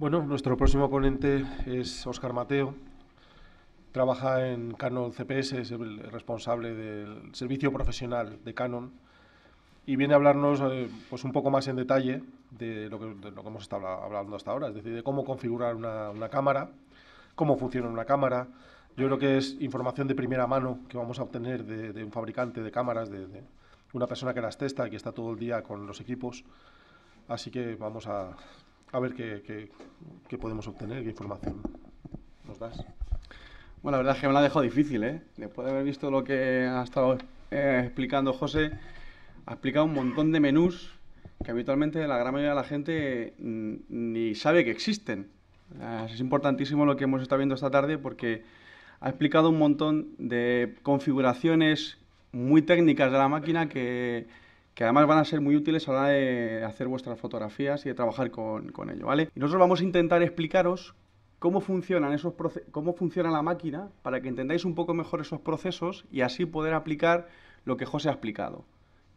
Bueno, nuestro próximo ponente es Óscar Mateo. Trabaja en Canon CPS, es el responsable del servicio profesional de Canon y viene a hablarnos eh, pues un poco más en detalle de lo, que, lo, que, hemos estado hablando hasta ahora, es decir, de cómo configurar una, cámara, cómo funciona una cámara. Yo creo que es información de primera mano que vamos a obtener de, un fabricante de cámaras, de, de una persona que las testa y que está todo el día con los equipos. Así que vamos a, a ver qué, qué, podemos obtener, qué información nos das. Bueno, la verdad es que me la ha dejado difícil, ¿eh? Después de haber visto lo que ha estado eh, explicando José, ha explicado un montón de menús que habitualmente la gran mayoría de la gente mm, ni sabe que existen. Es importantísimo lo que hemos estado viendo esta tarde porque ha explicado un montón de configuraciones muy técnicas de la máquina que que además van a ser muy útiles a la hora de hacer vuestras fotografías y de trabajar con, ello, ¿vale? Y nosotros vamos a intentar explicaros cómo funcionan esos cómo funciona la máquina para que entendáis un poco mejor esos procesos y así poder aplicar lo que José ha explicado,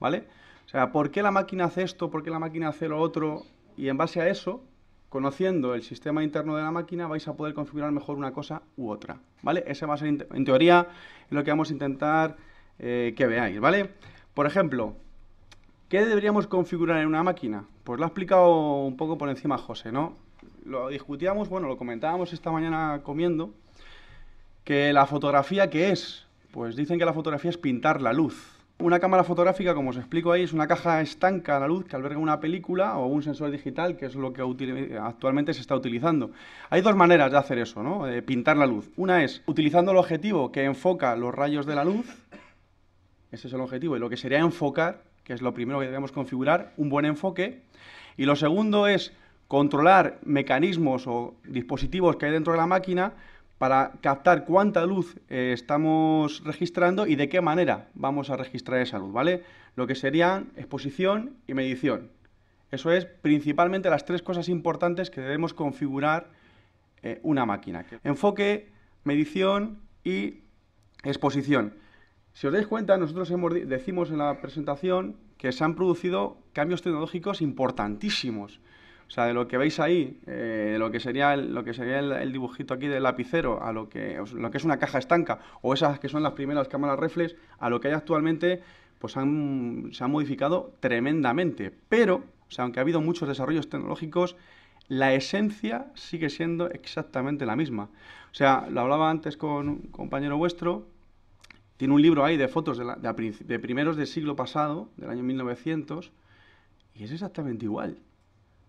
¿vale? O sea, ¿por qué la máquina hace esto? ¿Por qué la máquina hace lo otro? Y en base a eso, conociendo el sistema interno de la máquina, vais a poder configurar mejor una cosa u otra, ¿vale? Ese va a ser, en teoría, lo que vamos a intentar eh, que veáis, ¿vale? Por ejemplo, ¿Qué deberíamos configurar en una máquina? Pues lo ha explicado un poco por encima José, ¿no? Lo discutíamos, bueno, lo comentábamos esta mañana comiendo, que la fotografía, ¿qué es? Pues dicen que la fotografía es pintar la luz. Una cámara fotográfica, como os explico ahí, es una caja estanca a la luz que alberga una película o un sensor digital, que es lo que actualmente se está utilizando. Hay dos maneras de hacer eso, ¿no? De pintar la luz. Una es utilizando el objetivo que enfoca los rayos de la luz, ese es el objetivo, y lo que sería enfocar que es lo primero que debemos configurar, un buen enfoque. Y lo segundo es controlar mecanismos o dispositivos que hay dentro de la máquina para captar cuánta luz eh, estamos registrando y de qué manera vamos a registrar esa luz, ¿vale? Lo que serían exposición y medición. Eso es principalmente las tres cosas importantes que debemos configurar eh, una máquina. Enfoque, medición y exposición. Si os dais cuenta, nosotros decimos en la presentación que se han producido cambios tecnológicos importantísimos. O sea, de lo que veis ahí, eh, de lo que sería, el, lo que sería el, dibujito aquí del lapicero, a lo que, lo que es una caja estanca, o esas que son las primeras cámaras reflex, a lo que hay actualmente, pues se han modificado tremendamente. Pero, o sea, aunque ha habido muchos desarrollos tecnológicos, la esencia sigue siendo exactamente la misma. O sea, lo hablaba antes con un compañero vuestro, tiene un libro ahí de fotos de, primeros del siglo pasado, del año 1900, y es exactamente igual.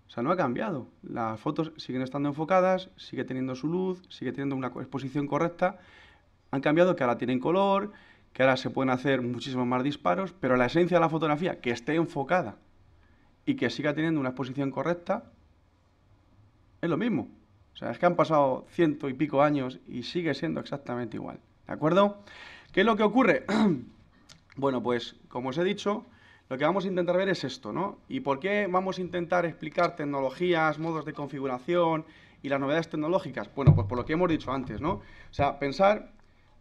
O sea, no ha cambiado. Las fotos siguen estando enfocadas, sigue teniendo su luz, sigue teniendo una exposición correcta. Han cambiado que ahora tienen color, que ahora se pueden hacer muchísimos más disparos, pero la esencia de la fotografía, que esté enfocada y que siga teniendo una exposición correcta, es lo mismo. O sea, es que han pasado ciento y pico años y sigue siendo exactamente igual. ¿De acuerdo? ¿Qué es lo que ocurre? bueno, pues como os he dicho, lo que vamos a intentar ver es esto, ¿no? ¿Y por qué vamos a intentar explicar tecnologías, modos de configuración y las novedades tecnológicas? Bueno, pues por lo que hemos dicho antes, ¿no? O sea, pensar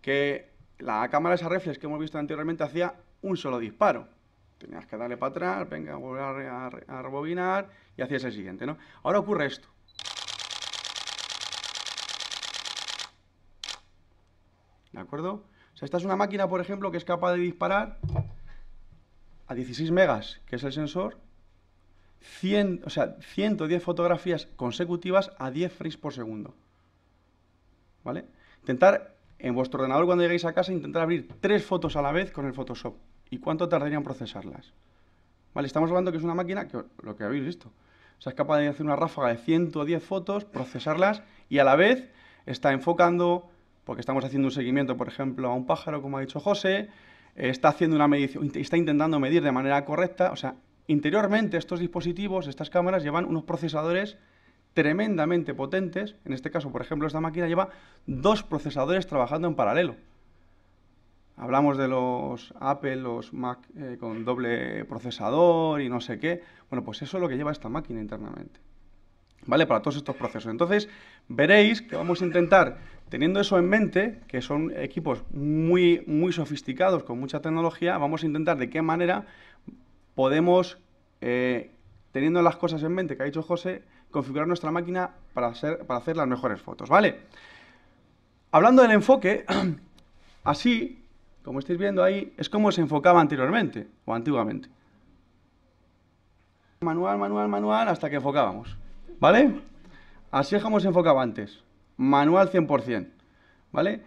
que la cámara esa reflex que hemos visto anteriormente hacía un solo disparo. Tenías que darle para atrás, venga, volver a, a rebobinar y hacías el siguiente, ¿no? Ahora ocurre esto. ¿De acuerdo? O sea, esta es una máquina, por ejemplo, que es capaz de disparar a 16 megas, que es el sensor, 100, o sea, 110 fotografías consecutivas a 10 frames por segundo. ¿Vale? Intentar, en vuestro ordenador cuando lleguéis a casa, intentar abrir tres fotos a la vez con el Photoshop. ¿Y cuánto tardaría en procesarlas? ¿Vale? Estamos hablando que es una máquina que lo que habéis visto. O sea, es capaz de hacer una ráfaga de 110 fotos, procesarlas y a la vez está enfocando, porque estamos haciendo un seguimiento, por ejemplo, a un pájaro, como ha dicho José, eh, está haciendo una medición, está intentando medir de manera correcta, o sea, interiormente estos dispositivos, estas cámaras llevan unos procesadores tremendamente potentes, en este caso, por ejemplo, esta máquina lleva dos procesadores trabajando en paralelo. Hablamos de los Apple, los Mac eh, con doble procesador y no sé qué. Bueno, pues eso es lo que lleva esta máquina internamente. ¿Vale? Para todos estos procesos. Entonces, veréis que vamos a intentar Teniendo eso en mente, que son equipos muy, muy sofisticados, con mucha tecnología, vamos a intentar de qué manera podemos, eh, teniendo las cosas en mente que ha dicho José, configurar nuestra máquina para hacer, para hacer las mejores fotos, ¿vale? Hablando del enfoque, así, como estáis viendo ahí, es como se enfocaba anteriormente, o antiguamente. Manual, manual, manual, hasta que enfocábamos, ¿vale? Así es como se enfocaba antes manual 100%, ¿vale?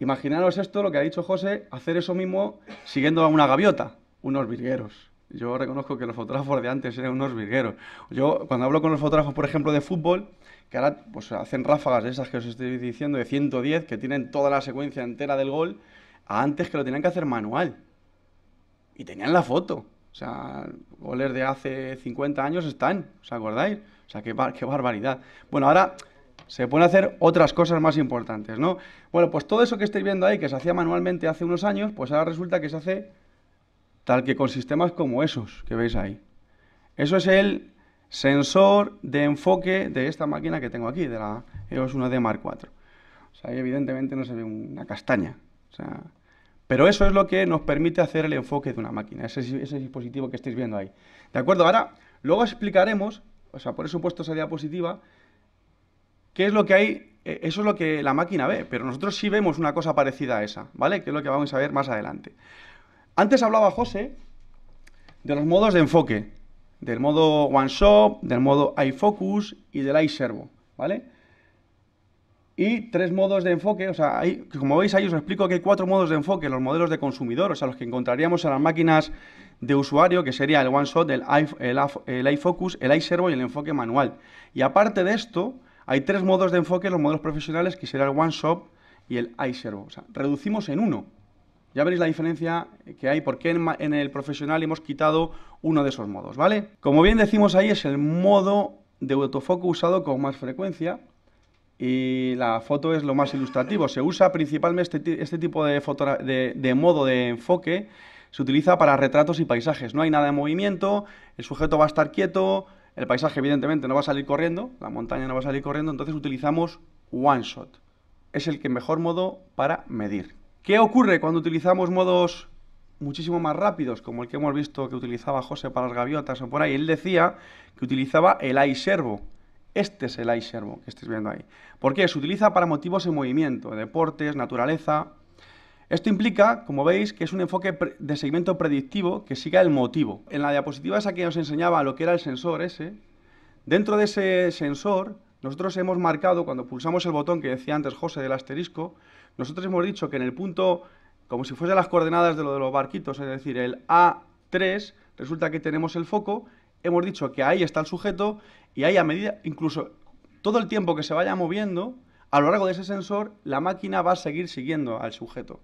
Imaginaros esto, lo que ha dicho José, hacer eso mismo siguiendo a una gaviota, unos virgueros. Yo reconozco que los fotógrafos de antes eran unos virgueros. Yo, cuando hablo con los fotógrafos, por ejemplo, de fútbol, que ahora pues, hacen ráfagas de esas que os estoy diciendo, de 110, que tienen toda la secuencia entera del gol, antes que lo tenían que hacer manual. Y tenían la foto. O sea, goles de hace 50 años están, ¿os acordáis? O sea, qué barbaridad. Bueno, ahora se pueden hacer otras cosas más importantes, ¿no? Bueno, pues todo eso que estáis viendo ahí, que se hacía manualmente hace unos años, pues ahora resulta que se hace tal que con sistemas como esos que veis ahí. Eso es el sensor de enfoque de esta máquina que tengo aquí, de la EOS 1D Mark IV. O sea, ahí evidentemente no se ve una castaña. pero eso es lo que nos permite hacer el enfoque de una máquina, ese, dispositivo que estáis viendo ahí. ¿De acuerdo? Ahora, luego explicaremos, o sea, por eso puesto esa diapositiva, ¿Qué es lo que hay? Eh, eso es lo que la máquina ve, pero nosotros sí vemos una cosa parecida a esa, ¿vale? Que es lo que vamos a ver más adelante. Antes hablaba José de los modos de enfoque, del modo OneShot, del modo iFocus y del iServo, ¿vale? Y tres modos de enfoque, o sea, como veis ahí os explico que hay cuatro modos de enfoque, los modelos de consumidor, o sea, los que encontraríamos en las máquinas de usuario, que sería el OneShot, el, el iFocus, el iServo y el enfoque manual. Y aparte de esto, hay tres modos de enfoque los modelos profesionales, que será el one-shop y el iServo. O reducimos en uno. Ya veréis la diferencia que hay, porque en el profesional hemos quitado uno de esos modos, ¿vale? Como bien decimos ahí, es el modo de autofoco usado con más frecuencia y la foto es lo más ilustrativo. Se usa principalmente este, este tipo de, de modo de enfoque, se utiliza para retratos y paisajes. No hay nada de movimiento, el sujeto va a estar quieto, el paisaje evidentemente no va a salir corriendo, la montaña no va a salir corriendo, entonces utilizamos one shot. Es el que mejor modo para medir. ¿Qué ocurre cuando utilizamos modos muchísimo más rápidos, como el que hemos visto que utilizaba José para las gaviotas o por ahí? Él decía que utilizaba el servo, Este es el servo que estáis viendo ahí. ¿Por qué? Se utiliza para motivos en movimiento, deportes, naturaleza, esto implica, como veis, que es un enfoque de segmento predictivo que siga el motivo. En la diapositiva esa que os enseñaba lo que era el sensor ese, dentro de ese sensor nosotros hemos marcado, cuando pulsamos el botón que decía antes José del asterisco, nosotros hemos dicho que en el punto, como si fuese las coordenadas de lo de los barquitos, es decir, el A3, resulta que tenemos el foco, hemos dicho que ahí está el sujeto y ahí a medida, incluso todo el tiempo que se vaya moviendo, a lo largo de ese sensor, la máquina va a seguir siguiendo al sujeto.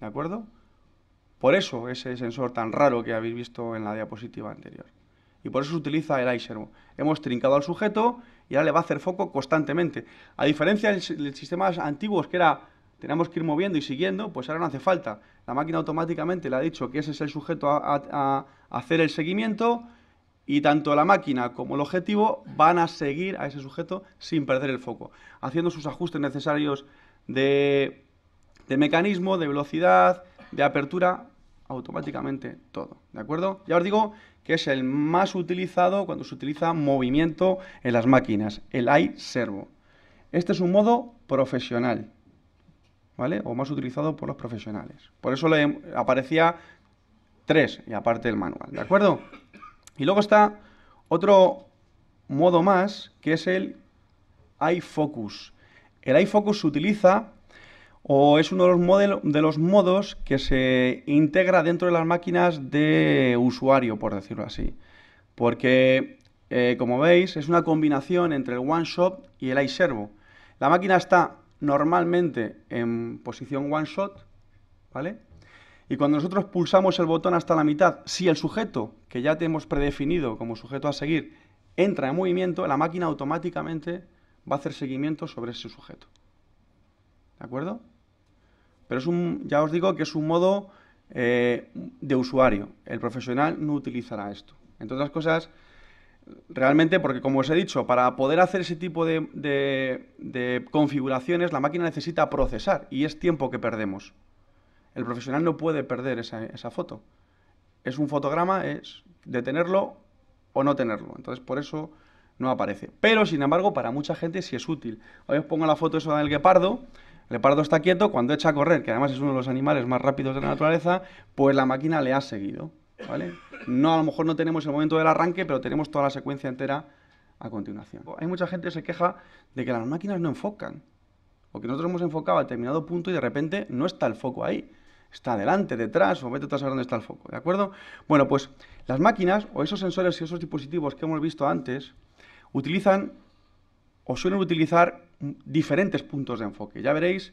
¿De acuerdo? Por eso ese sensor tan raro que habéis visto en la diapositiva anterior. Y por eso se utiliza el iServo. Hemos trincado al sujeto y ahora le va a hacer foco constantemente. A diferencia de sistemas antiguos que era tenemos que ir moviendo y siguiendo, pues ahora no hace falta. La máquina automáticamente le ha dicho que ese es el sujeto a, a hacer el seguimiento y tanto la máquina como el objetivo van a seguir a ese sujeto sin perder el foco, haciendo sus ajustes necesarios de de mecanismo, de velocidad, de apertura, automáticamente todo, ¿de acuerdo? Ya os digo que es el más utilizado cuando se utiliza movimiento en las máquinas, el iServo. Este es un modo profesional, ¿vale? O más utilizado por los profesionales. Por eso le aparecía tres. y aparte el manual, ¿de acuerdo? Y luego está otro modo más que es el iFocus. El iFocus se utiliza o es uno de los, modos que se integra dentro de las máquinas de usuario, por decirlo así. Porque, eh, como veis, es una combinación entre el one shot y el iServo. La máquina está normalmente en posición one shot, ¿vale? Y cuando nosotros pulsamos el botón hasta la mitad, si el sujeto, que ya tenemos predefinido como sujeto a seguir, entra en movimiento, la máquina automáticamente va a hacer seguimiento sobre ese sujeto. ¿De acuerdo? Pero es un, ya os digo que es un modo eh, de usuario. El profesional no utilizará esto. Entre otras cosas, realmente, porque como os he dicho, para poder hacer ese tipo de, configuraciones, la máquina necesita procesar y es tiempo que perdemos. El profesional no puede perder esa, foto. Es un fotograma, es tenerlo o no tenerlo. Entonces, por eso no aparece. Pero, sin embargo, para mucha gente sí es útil. Hoy os pongo la foto eso del guepardo. El leopardo está quieto, cuando echa a correr, que además es uno de los animales más rápidos de la naturaleza, pues la máquina le ha seguido, ¿vale? No, a lo mejor no tenemos el momento del arranque, pero tenemos toda la secuencia entera a continuación. Hay mucha gente que se queja de que las máquinas no enfocan, o que nosotros hemos enfocado a determinado punto y de repente no está el foco ahí está adelante, detrás, o vete a saber dónde está el foco, ¿de acuerdo? Bueno, pues las máquinas o esos sensores y esos dispositivos que hemos visto antes utilizan os suelen utilizar diferentes puntos de enfoque. Ya veréis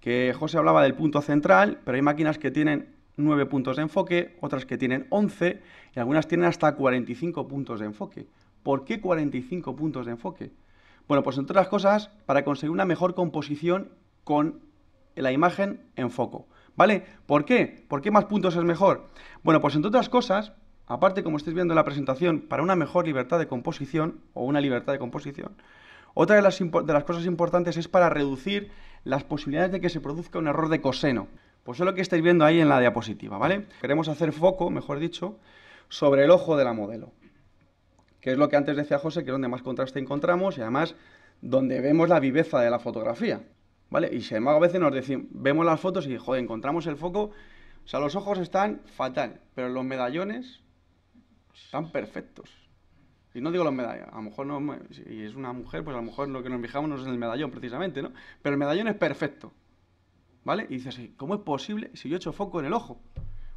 que José hablaba del punto central, pero hay máquinas que tienen 9 puntos de enfoque, otras que tienen 11 y algunas tienen hasta 45 puntos de enfoque. ¿Por qué 45 puntos de enfoque? Bueno, pues entre otras cosas, para conseguir una mejor composición con la imagen en foco. ¿Vale? ¿Por qué? ¿Por qué más puntos es mejor? Bueno, pues entre otras cosas, aparte como estáis viendo en la presentación, para una mejor libertad de composición o una libertad de composición, otra de las, las cosas importantes es para reducir las posibilidades de que se produzca un error de coseno. Pues es lo que estáis viendo ahí en la diapositiva, ¿vale? Queremos hacer foco, mejor dicho, sobre el ojo de la modelo, que es lo que antes decía José, que es donde más contraste encontramos y además donde vemos la viveza de la fotografía, ¿vale? Y sin embargo a veces nos decimos, vemos las fotos y, joder, encontramos el foco, o sea, los ojos están fatal, pero los medallones están perfectos. Y no digo los medallas a lo mejor no, si es una mujer, pues a lo mejor lo que nos fijamos no es en el medallón precisamente, ¿no? Pero el medallón es perfecto, ¿vale? Y dices, ¿cómo es posible si yo he hecho foco en el ojo?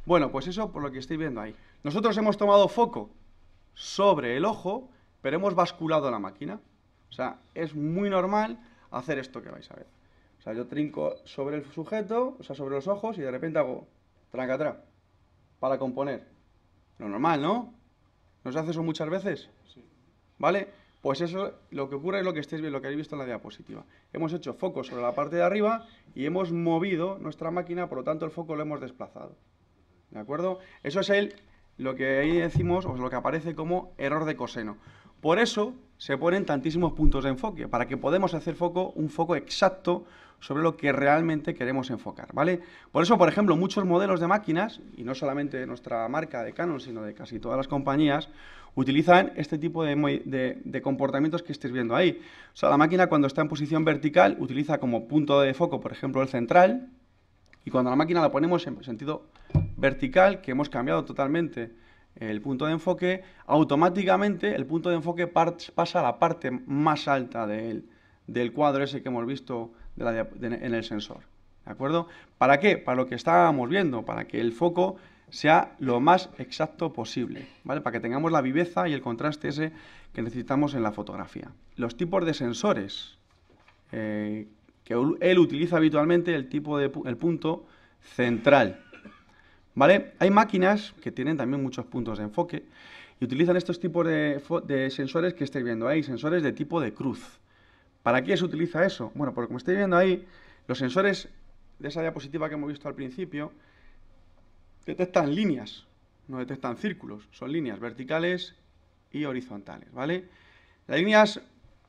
Bueno, pues eso por lo que estoy viendo ahí. Nosotros hemos tomado foco sobre el ojo, pero hemos basculado la máquina. O sea, es muy normal hacer esto que vais a ver. O sea, yo trinco sobre el sujeto, o sea, sobre los ojos, y de repente hago tranca atrás para componer. Lo normal, ¿no? ¿No se hace eso muchas veces? ¿Vale? Pues eso lo que ocurre es lo que estáis viendo, lo que habéis visto en la diapositiva. Hemos hecho foco sobre la parte de arriba y hemos movido nuestra máquina, por lo tanto el foco lo hemos desplazado. ¿De acuerdo? Eso es el, lo que ahí decimos, o lo que aparece como error de coseno. Por eso se ponen tantísimos puntos de enfoque, para que podamos hacer foco, un foco exacto sobre lo que realmente queremos enfocar, ¿vale? Por eso, por ejemplo, muchos modelos de máquinas, y no solamente de nuestra marca de Canon, sino de casi todas las compañías, utilizan este tipo de, comportamientos que estáis viendo ahí. O sea, la máquina cuando está en posición vertical utiliza como punto de foco, por ejemplo, el central, y cuando la máquina la ponemos en sentido vertical, que hemos cambiado totalmente el punto de enfoque, automáticamente el punto de enfoque pasa a la parte más alta del, cuadro ese que hemos visto en el sensor. ¿De acuerdo? ¿Para qué? Para lo que estábamos viendo, para que el foco sea lo más exacto posible, ¿vale? Para que tengamos la viveza y el contraste ese que necesitamos en la fotografía. Los tipos de sensores eh, que él utiliza habitualmente, el tipo de el punto central, ¿vale? Hay máquinas que tienen también muchos puntos de enfoque y utilizan estos tipos de, de sensores que estáis viendo ahí, sensores de tipo de cruz. ¿Para qué se utiliza eso? Bueno, porque como estáis viendo ahí, los sensores de esa diapositiva que hemos visto al principio detectan líneas, no detectan círculos, son líneas verticales y horizontales, ¿vale? Las líneas,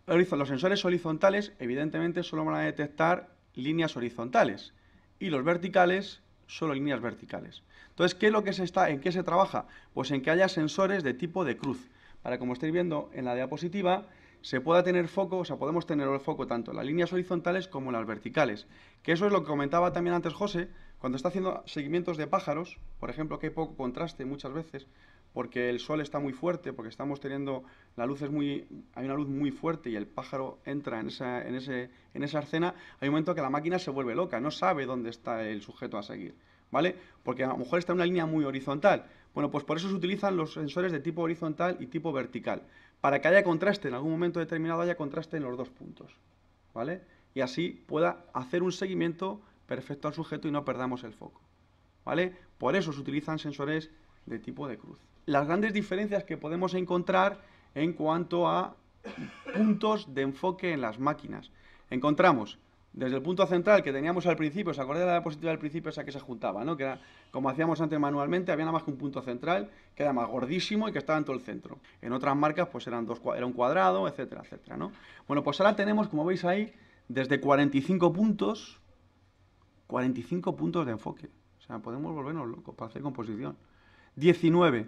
los sensores horizontales evidentemente solo van a detectar líneas horizontales y los verticales solo líneas verticales. Entonces, ¿qué es lo que se está, en qué se trabaja? Pues en que haya sensores de tipo de cruz, para como estáis viendo en la diapositiva, se pueda tener foco, o sea, podemos tener el foco tanto en las líneas horizontales como en las verticales. Que eso es lo que comentaba también antes José, cuando está haciendo seguimientos de pájaros, por ejemplo, que hay poco contraste muchas veces, porque el sol está muy fuerte, porque estamos teniendo, la luz es muy, hay una luz muy fuerte y el pájaro entra en esa, en, ese, en esa escena, hay un momento que la máquina se vuelve loca, no sabe dónde está el sujeto a seguir, ¿vale? Porque a lo mejor está en una línea muy horizontal. Bueno, pues por eso se utilizan los sensores de tipo horizontal y tipo vertical, para que haya contraste, en algún momento determinado haya contraste en los dos puntos, ¿vale? Y así pueda hacer un seguimiento perfecto al sujeto y no perdamos el foco. ¿Vale? Por eso se utilizan sensores de tipo de cruz. Las grandes diferencias que podemos encontrar en cuanto a puntos de enfoque en las máquinas. Encontramos desde el punto central que teníamos al principio, ¿se acordáis de la diapositiva del principio esa que se juntaba? ¿no? Que era, como hacíamos antes manualmente, había nada más que un punto central, que era más gordísimo y que estaba en todo el centro. En otras marcas, pues eran dos, era un cuadrado, etcétera, etcétera, ¿no? Bueno, pues ahora tenemos, como veis ahí, desde 45 puntos 45 puntos de enfoque. O sea, podemos volvernos locos para hacer composición. 19,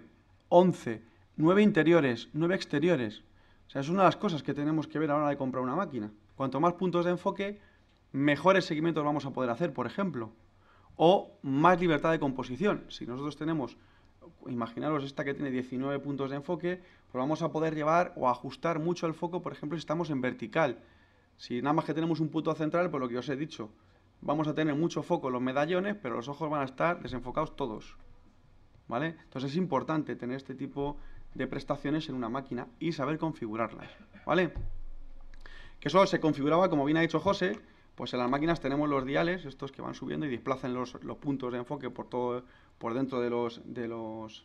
11, 9 interiores, 9 exteriores. O sea, es una de las cosas que tenemos que ver a la hora de comprar una máquina. Cuanto más puntos de enfoque, mejores seguimientos vamos a poder hacer, por ejemplo. O más libertad de composición. Si nosotros tenemos, imaginaros esta que tiene 19 puntos de enfoque, pues vamos a poder llevar o ajustar mucho el foco, por ejemplo, si estamos en vertical. Si nada más que tenemos un punto central, por pues lo que os he dicho, vamos a tener mucho foco en los medallones, pero los ojos van a estar desenfocados todos. ¿Vale? Entonces es importante tener este tipo de prestaciones en una máquina y saber configurarlas. ¿Vale? Que eso se configuraba, como bien ha dicho José, pues en las máquinas tenemos los diales, estos que van subiendo y desplazan los, puntos de enfoque por todo, por dentro de los, de los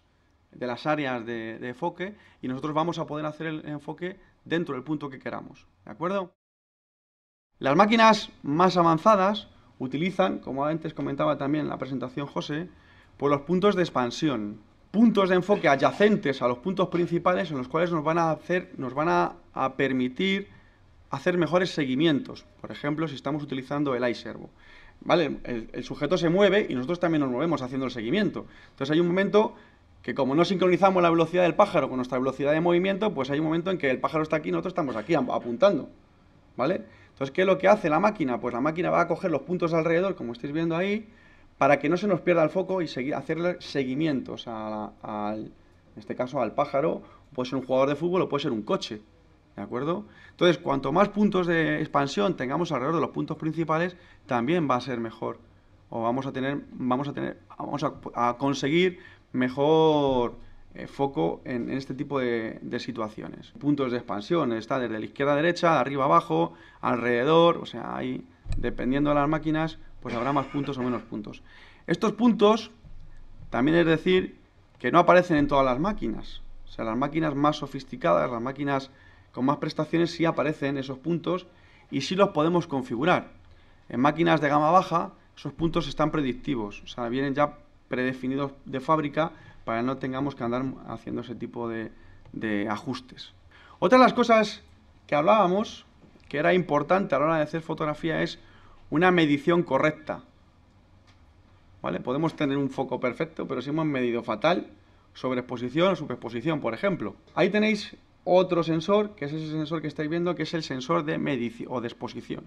de las áreas de, de enfoque y nosotros vamos a poder hacer el enfoque dentro del punto que queramos. ¿De acuerdo? Las máquinas más avanzadas utilizan, como antes comentaba también en la presentación José, por pues los puntos de expansión, puntos de enfoque adyacentes a los puntos principales en los cuales nos van a, hacer, nos van a, permitir hacer mejores seguimientos. Por ejemplo, si estamos utilizando el iServo. ¿Vale? El, sujeto se mueve y nosotros también nos movemos haciendo el seguimiento. Entonces hay un momento que como no sincronizamos la velocidad del pájaro con nuestra velocidad de movimiento, pues hay un momento en que el pájaro está aquí y nosotros estamos aquí apuntando. ¿Vale? Entonces, ¿qué es lo que hace la máquina? Pues la máquina va a coger los puntos alrededor, como estáis viendo ahí, para que no se nos pierda el foco y seguir, hacerle seguimientos al, en este caso al pájaro, puede ser un jugador de fútbol o puede ser un coche, ¿de acuerdo? Entonces, cuanto más puntos de expansión tengamos alrededor de los puntos principales, también va a ser mejor o vamos a tener vamos a tener vamos a conseguir mejor eh, foco en, este tipo de, situaciones. Puntos de expansión, está desde la izquierda a derecha, arriba a abajo, alrededor, o sea, ahí, dependiendo de las máquinas, pues habrá más puntos o menos puntos. Estos puntos, también es decir, que no aparecen en todas las máquinas. O sea, las máquinas más sofisticadas, las máquinas con más prestaciones, sí aparecen esos puntos y sí los podemos configurar. En máquinas de gama baja, esos puntos están predictivos, o sea, vienen ya predefinidos de fábrica para no tengamos que andar haciendo ese tipo de, ajustes. Otra de las cosas que hablábamos, que era importante a la hora de hacer fotografía, es una medición correcta. ¿Vale? Podemos tener un foco perfecto, pero si hemos medido fatal, sobre exposición o superexposición, por ejemplo. Ahí tenéis otro sensor, que es ese sensor que estáis viendo, que es el sensor de medición o de exposición.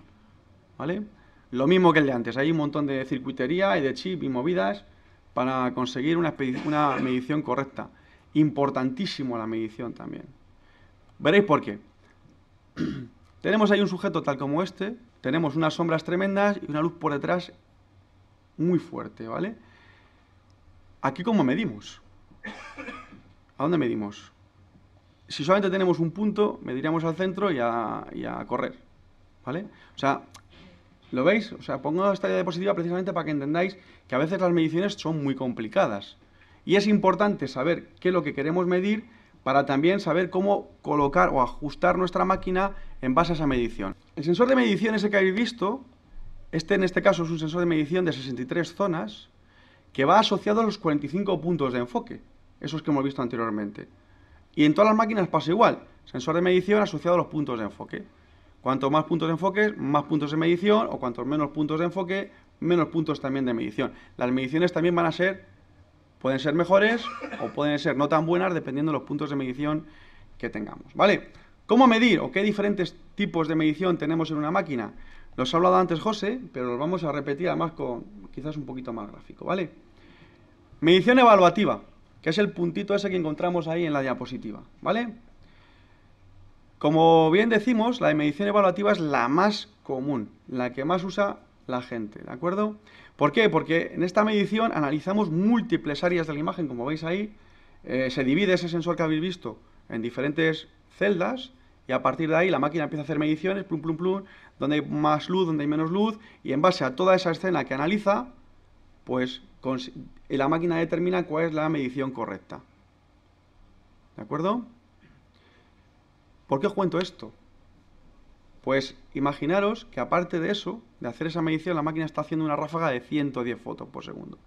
¿Vale? Lo mismo que el de antes, hay un montón de circuitería y de chip y movidas para conseguir una, medición correcta. Importantísimo la medición también. Veréis por qué. tenemos ahí un sujeto tal como este, tenemos unas sombras tremendas y una luz por detrás muy fuerte, ¿vale? Aquí cómo medimos. ¿A dónde medimos? Si solamente tenemos un punto, mediríamos al centro y a, y a correr, ¿vale? O sea, ¿Lo veis? O sea, pongo esta diapositiva precisamente para que entendáis que a veces las mediciones son muy complicadas. Y es importante saber qué es lo que queremos medir para también saber cómo colocar o ajustar nuestra máquina en base a esa medición. El sensor de medición ese que habéis visto, este en este caso es un sensor de medición de 63 zonas, que va asociado a los 45 puntos de enfoque, esos que hemos visto anteriormente. Y en todas las máquinas pasa igual, sensor de medición asociado a los puntos de enfoque. Cuanto más puntos de enfoque, más puntos de medición, o cuantos menos puntos de enfoque, menos puntos también de medición. Las mediciones también van a ser, pueden ser mejores o pueden ser no tan buenas, dependiendo de los puntos de medición que tengamos. ¿Vale? ¿Cómo medir o qué diferentes tipos de medición tenemos en una máquina? Los ha hablado antes José, pero los vamos a repetir además con quizás un poquito más gráfico, ¿vale? Medición evaluativa, que es el puntito ese que encontramos ahí en la diapositiva, ¿vale? Como bien decimos, la medición evaluativa es la más común, la que más usa la gente, ¿de acuerdo? ¿Por qué? Porque en esta medición analizamos múltiples áreas de la imagen, como veis ahí, eh, se divide ese sensor que habéis visto en diferentes celdas y a partir de ahí la máquina empieza a hacer mediciones, plum, plum, plum, donde hay más luz, donde hay menos luz, y en base a toda esa escena que analiza, pues la máquina determina cuál es la medición correcta. ¿De acuerdo? ¿Por qué os cuento esto? Pues imaginaros que aparte de eso, de hacer esa medición, la máquina está haciendo una ráfaga de 110 fotos por segundo.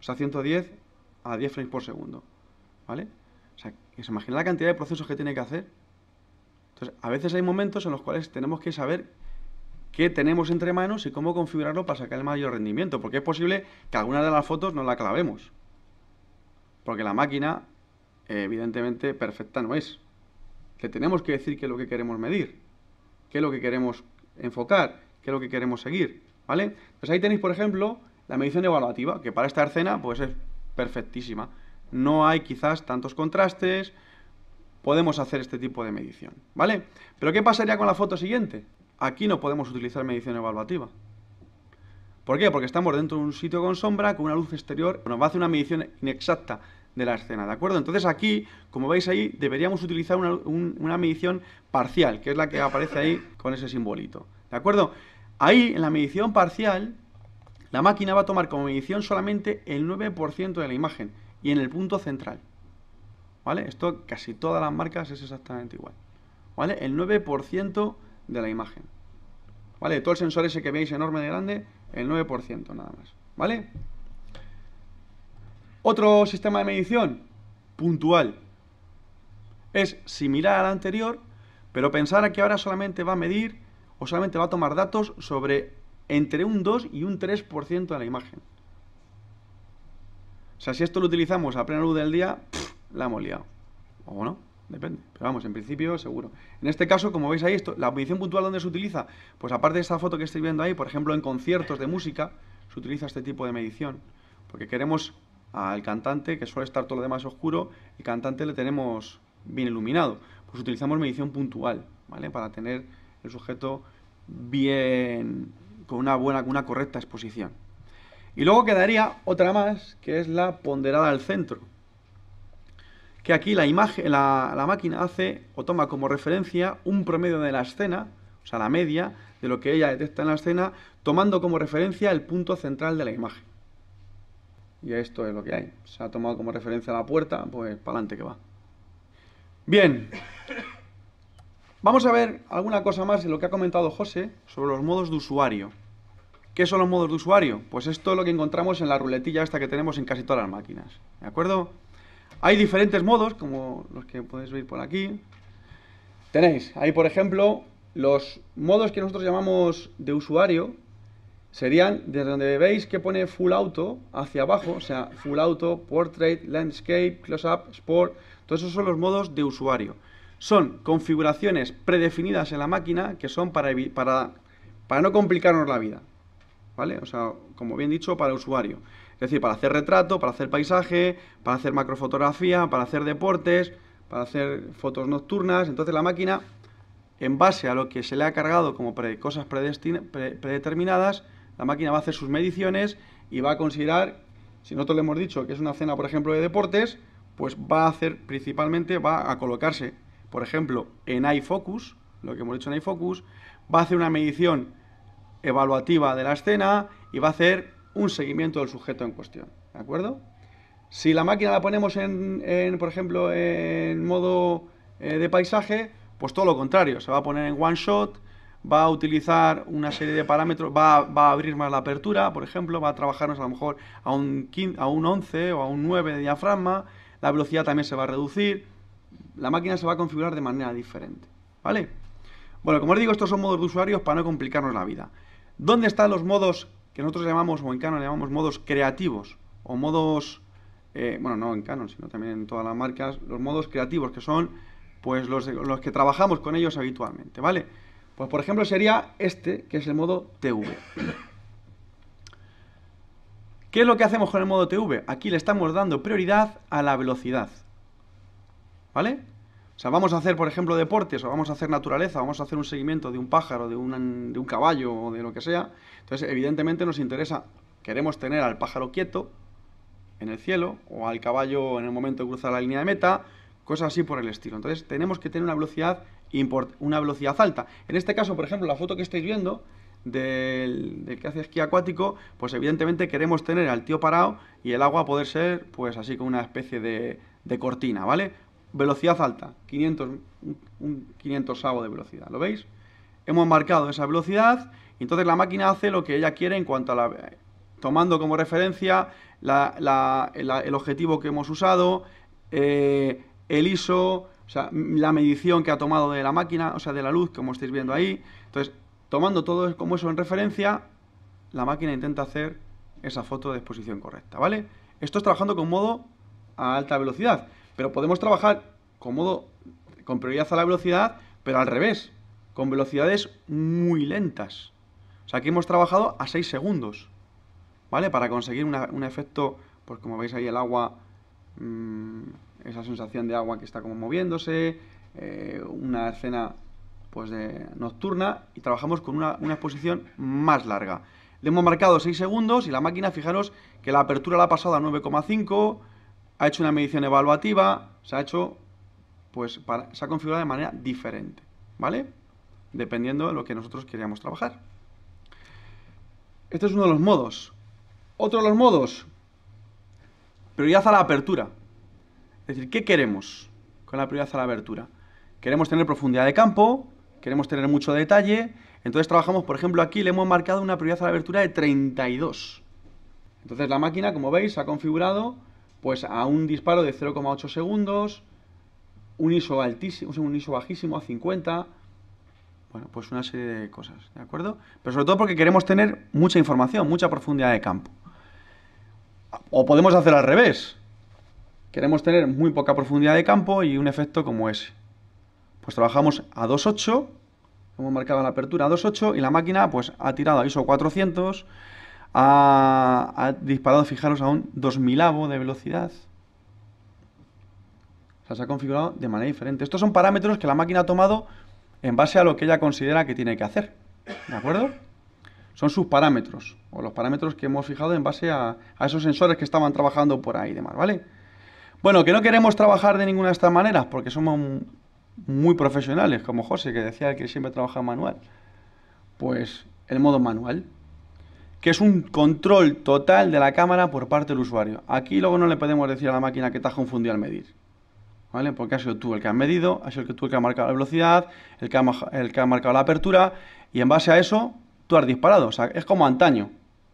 O sea, 110 a 10 frames por segundo. ¿Vale? O sea, se imagina la cantidad de procesos que tiene que hacer. Entonces, a veces hay momentos en los cuales tenemos que saber qué tenemos entre manos y cómo configurarlo para sacar el mayor rendimiento, porque es posible que alguna de las fotos no la clavemos. Porque la máquina, evidentemente, perfecta no es que tenemos que decir qué es lo que queremos medir, qué es lo que queremos enfocar, qué es lo que queremos seguir, ¿vale? Pues ahí tenéis, por ejemplo, la medición evaluativa, que para esta escena pues es perfectísima. No hay quizás tantos contrastes, podemos hacer este tipo de medición, ¿vale? Pero ¿qué pasaría con la foto siguiente? Aquí no podemos utilizar medición evaluativa. ¿Por qué? Porque estamos dentro de un sitio con sombra, con una luz exterior, nos va a hacer una medición inexacta de la escena, ¿de acuerdo? Entonces aquí, como veis ahí, deberíamos utilizar una, medición parcial, que es la que aparece ahí con ese simbolito, ¿de acuerdo? Ahí, en la medición parcial, la máquina va a tomar como medición solamente el 9% de la imagen y en el punto central. ¿Vale? Esto casi todas las marcas es exactamente igual. ¿Vale? El 9% de la imagen. ¿Vale? Todo el sensor ese que veis enorme de grande, el 9% nada más. ¿Vale? Otro sistema de medición puntual. Es similar al anterior, pero pensar que ahora solamente va a medir o solamente va a tomar datos sobre entre un 2 y un 3% de la imagen. O sea, si esto lo utilizamos a plena luz del día, la hemos liado. O no, depende. Pero vamos, en principio seguro. En este caso, como veis ahí, esto, la medición puntual donde se utiliza, pues aparte de esta foto que estoy viendo ahí, por ejemplo, en conciertos de música, se utiliza este tipo de medición. Porque queremos al cantante, que suele estar todo lo demás oscuro, el cantante le tenemos bien iluminado. Pues utilizamos medición puntual, ¿vale? Para tener el sujeto bien, con una buena, con una correcta exposición. Y luego quedaría otra más, que es la ponderada al centro. Que aquí la, imagen, la, la máquina hace o toma como referencia un promedio de la escena, o sea, la media de lo que ella detecta en la escena, tomando como referencia el punto central de la imagen y esto es lo que hay. Se ha tomado como referencia la puerta, pues para adelante que va. Bien, vamos a ver alguna cosa más de lo que ha comentado José sobre los modos de usuario. ¿Qué son los modos de usuario? Pues esto es lo que encontramos en la ruletilla esta que tenemos en casi todas las máquinas, ¿de acuerdo? Hay diferentes modos, como los que podéis ver por aquí. Tenéis ahí, por ejemplo, los modos que nosotros llamamos de usuario, serían desde donde veis que pone full auto hacia abajo, o sea, full auto, portrait, landscape, close up, sport, todos esos son los modos de usuario. Son configuraciones predefinidas en la máquina que son para, para, para no complicarnos la vida, ¿vale? O sea, como bien dicho, para usuario. Es decir, para hacer retrato, para hacer paisaje, para hacer macrofotografía, para hacer deportes, para hacer fotos nocturnas. Entonces la máquina, en base a lo que se le ha cargado como cosas predeterminadas, la máquina va a hacer sus mediciones y va a considerar, si nosotros le hemos dicho que es una escena, por ejemplo, de deportes, pues va a hacer principalmente, va a colocarse, por ejemplo, en iFocus, lo que hemos dicho en iFocus, va a hacer una medición evaluativa de la escena y va a hacer un seguimiento del sujeto en cuestión, ¿de acuerdo? Si la máquina la ponemos en, por ejemplo, en modo eh, de paisaje, pues todo lo contrario, se va a poner en one shot, va a utilizar una serie de parámetros, va, a abrir más la apertura, por ejemplo, va a trabajarnos a lo mejor a un, a un 11 o a un 9 de diafragma, la velocidad también se va a reducir, la máquina se va a configurar de manera diferente, ¿vale? Bueno, como os digo, estos son modos de usuarios para no complicarnos la vida. ¿Dónde están los modos que nosotros llamamos, o en Canon llamamos modos creativos, o modos, eh, bueno, no en Canon, sino también en todas las marcas, los modos creativos, que son pues los, los que trabajamos con ellos habitualmente, ¿vale? Pues por ejemplo sería este, que es el modo TV. ¿Qué es lo que hacemos con el modo TV? Aquí le estamos dando prioridad a la velocidad. ¿Vale? O sea, vamos a hacer, por ejemplo, deportes, o vamos a hacer naturaleza, o vamos a hacer un seguimiento de un pájaro, de, un, de un caballo, o de lo que sea. Entonces, evidentemente nos interesa, queremos tener al pájaro quieto en el cielo, o al caballo en el momento de cruzar la línea de meta, cosas así por el estilo. Entonces, tenemos que tener una velocidad una velocidad alta. En este caso, por ejemplo, la foto que estáis viendo del, que hace esquí acuático, pues evidentemente queremos tener al tío parado y el agua poder ser, pues así como una especie de, cortina, ¿vale? Velocidad alta, 500, un, 500 500 de velocidad, ¿lo veis? Hemos marcado esa velocidad y entonces la máquina hace lo que ella quiere en cuanto a la... tomando como referencia el, objetivo que hemos usado, eh, el ISO, o sea, la medición que ha tomado de la máquina, o sea, de la luz, como estáis viendo ahí. Entonces, tomando todo como eso en referencia, la máquina intenta hacer esa foto de exposición correcta, ¿vale? Esto es trabajando con modo a alta velocidad, pero podemos trabajar con modo con prioridad a la velocidad, pero al revés, con velocidades muy lentas. O sea, aquí hemos trabajado a 6 segundos, ¿vale? Para conseguir un efecto, pues como veis ahí el agua... Mm, esa sensación de agua que está como moviéndose, eh, una escena pues de nocturna y trabajamos con una, exposición más larga. Le hemos marcado 6 segundos y la máquina, fijaros que la apertura la ha pasado a 9,5, ha hecho una medición evaluativa, se ha hecho, pues se ha configurado de manera diferente, ¿vale? Dependiendo de lo que nosotros queríamos trabajar. Este es uno de los modos. Otro de los modos, pero ya a la apertura. Es decir, ¿qué queremos con la prioridad a la abertura? Queremos tener profundidad de campo, queremos tener mucho detalle, entonces trabajamos, por ejemplo, aquí le hemos marcado una prioridad a la abertura de 32. Entonces la máquina, como veis, ha configurado pues a un disparo de 0,8 segundos, un ISO altísimo, un ISO bajísimo a 50, bueno, pues una serie de cosas, ¿de acuerdo? Pero sobre todo porque queremos tener mucha información, mucha profundidad de campo. O podemos hacer al revés, Queremos tener muy poca profundidad de campo y un efecto como ese. Pues trabajamos a 2.8, hemos marcado la apertura a 2.8 y la máquina pues ha tirado a ISO 400, ha, disparado, fijaros, a un 2000avo de velocidad. O sea, se ha configurado de manera diferente. Estos son parámetros que la máquina ha tomado en base a lo que ella considera que tiene que hacer. ¿De acuerdo? Son sus parámetros, o los parámetros que hemos fijado en base a, esos sensores que estaban trabajando por ahí y demás, ¿vale? Bueno, que no queremos trabajar de ninguna de estas maneras porque somos muy profesionales, como José, que decía que siempre trabaja manual. Pues el modo manual, que es un control total de la cámara por parte del usuario. Aquí luego no le podemos decir a la máquina que te has confundido al medir. ¿Vale? Porque has sido tú el que has medido, has sido tú el que ha marcado la velocidad, el que, ha, el que marcado la apertura, y en base a eso tú has disparado. O sea, es como antaño.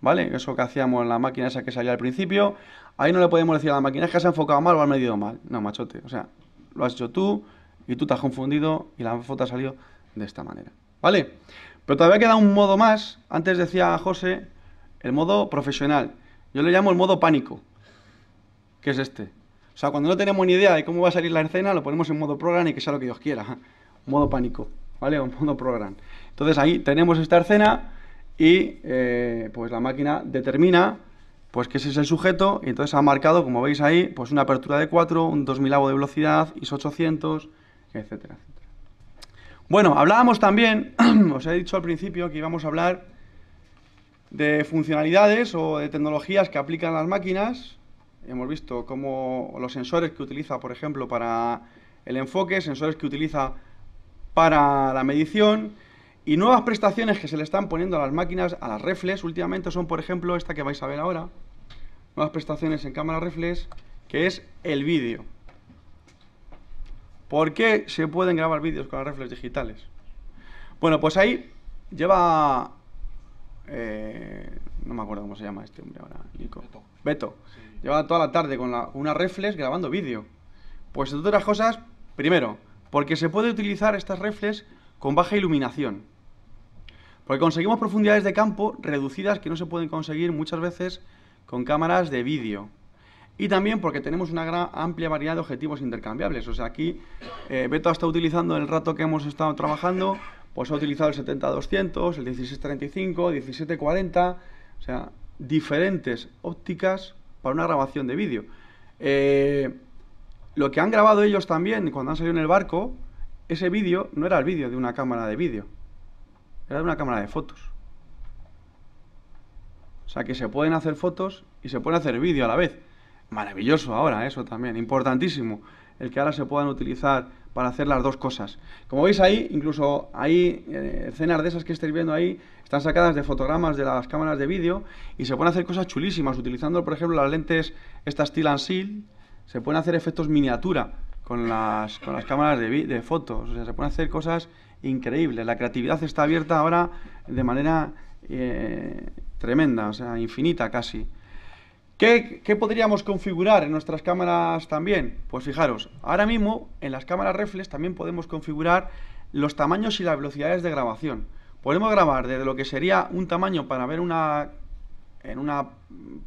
¿vale? Eso que hacíamos en la máquina esa que salía al principio, ahí no le podemos decir a la máquina, es que se ha enfocado mal o ha medido mal. No, machote, o sea, lo has hecho tú y tú te has confundido y la foto ha salido de esta manera, ¿vale? Pero todavía queda un modo más, antes decía José, el modo profesional. Yo le llamo el modo pánico, que es este. O sea, cuando no tenemos ni idea de cómo va a salir la escena, lo ponemos en modo program y que sea lo que Dios quiera. Modo pánico, ¿vale? O modo program. Entonces ahí tenemos esta escena, y eh, pues la máquina determina pues que ese es el sujeto y entonces ha marcado, como veis ahí, pues una apertura de 4, un 2000 de velocidad, ISO 800, etcétera, etcétera. Bueno, hablábamos también, os he dicho al principio que íbamos a hablar de funcionalidades o de tecnologías que aplican las máquinas. Hemos visto cómo los sensores que utiliza, por ejemplo, para el enfoque, sensores que utiliza para la medición, y nuevas prestaciones que se le están poniendo a las máquinas, a las reflex, últimamente son, por ejemplo, esta que vais a ver ahora, nuevas prestaciones en cámara reflex, que es el vídeo. ¿Por qué se pueden grabar vídeos con las reflex digitales? Bueno, pues ahí lleva... Eh, no me acuerdo cómo se llama este hombre ahora, Nico. Beto. Beto. Lleva toda la tarde con la, una reflex grabando vídeo. Pues entre otras cosas, primero, porque se puede utilizar estas reflex con baja iluminación. Porque conseguimos profundidades de campo reducidas que no se pueden conseguir muchas veces con cámaras de vídeo. Y también porque tenemos una gran, amplia variedad de objetivos intercambiables. O sea, aquí eh, Beto ha está utilizando el rato que hemos estado trabajando, pues ha utilizado el 70-200, el 17-40... o sea, diferentes ópticas para una grabación de vídeo. Eh, lo que han grabado ellos también cuando han salido en el barco, ese vídeo no era el vídeo de una cámara de vídeo, era de una cámara de fotos. O sea que se pueden hacer fotos y se pueden hacer vídeo a la vez. Maravilloso ahora, eso también. Importantísimo. El que ahora se puedan utilizar para hacer las dos cosas. Como veis ahí, incluso ahí, eh, escenas de esas que estáis viendo ahí, están sacadas de fotogramas de las cámaras de vídeo y se pueden hacer cosas chulísimas. Utilizando, por ejemplo, las lentes estas steel and Seal, se pueden hacer efectos miniatura con las, con las cámaras de, fotos. O sea, se pueden hacer cosas increíbles. La creatividad está abierta ahora de manera eh, tremenda, o sea, infinita casi. ¿Qué, podríamos configurar en nuestras cámaras también? Pues fijaros, ahora mismo en las cámaras reflex también podemos configurar los tamaños y las velocidades de grabación. Podemos grabar desde lo que sería un tamaño para ver una en una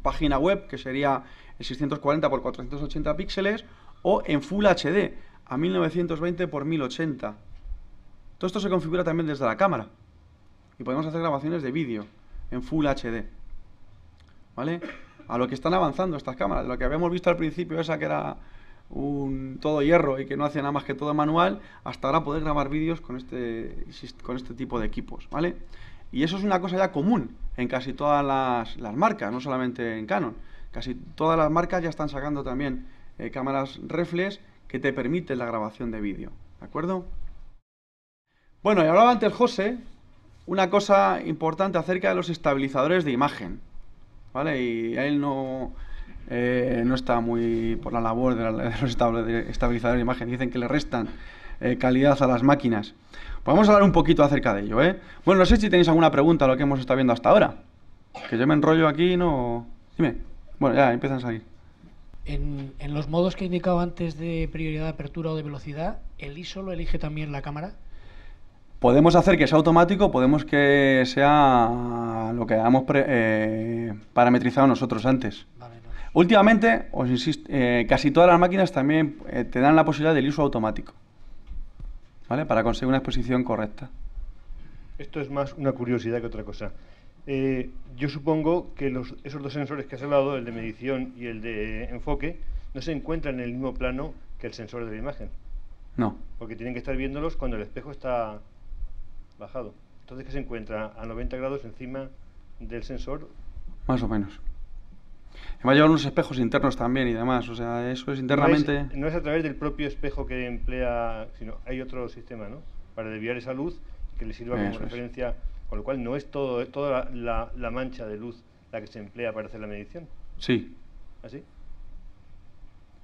página web que sería 640 x 480 píxeles o en Full HD a 1920 x 1080. Todo esto se configura también desde la cámara y podemos hacer grabaciones de vídeo en Full HD. ¿Vale? A lo que están avanzando estas cámaras, lo que habíamos visto al principio, esa que era un todo hierro y que no hacía nada más que todo manual, hasta ahora poder grabar vídeos con este, con este tipo de equipos, ¿vale? Y eso es una cosa ya común en casi todas las marcas, no solamente en Canon. Casi todas las marcas ya están sacando también eh, cámaras reflex que te permiten la grabación de vídeo, ¿de acuerdo? Bueno, y hablaba antes José una cosa importante acerca de los estabilizadores de imagen, ¿vale? Y él no, eh, no está muy por la labor de, los estabilizadores de imagen, dicen que le restan eh, calidad a las máquinas. Pues vamos a hablar un poquito acerca de ello, ¿eh? Bueno, no sé si tenéis alguna pregunta a lo que hemos estado viendo hasta ahora. Que yo me enrollo aquí, no... Dime. Bueno, ya, empiezan a salir. En, los modos que he indicado antes de prioridad de apertura o de velocidad, ¿el ISO lo elige también la cámara? Podemos hacer que sea automático, podemos que sea lo que hayamos eh, parametrizado nosotros antes. Últimamente, os insisto, eh, casi todas las máquinas también eh, te dan la posibilidad del ISO automático, ¿vale? Para conseguir una exposición correcta. Esto es más una curiosidad que otra cosa. Eh, yo supongo que esos dos sensores que has hablado, el de medición y el de enfoque, no se encuentran en el mismo plano que el sensor de la imagen. No. Porque tienen que estar viéndolos cuando el espejo está bajado. Entonces, que se encuentra? ¿A 90 grados encima del sensor? Más o menos. Va a llevar unos espejos internos también y demás, o sea, eso es internamente... No es, a través del propio espejo que emplea, sino hay otro sistema, ¿no? Para desviar esa luz que le sirva como referencia con lo cual no es todo, toda la, mancha de luz la que se emplea para hacer la medición. Sí. ¿Así? ¿Ah,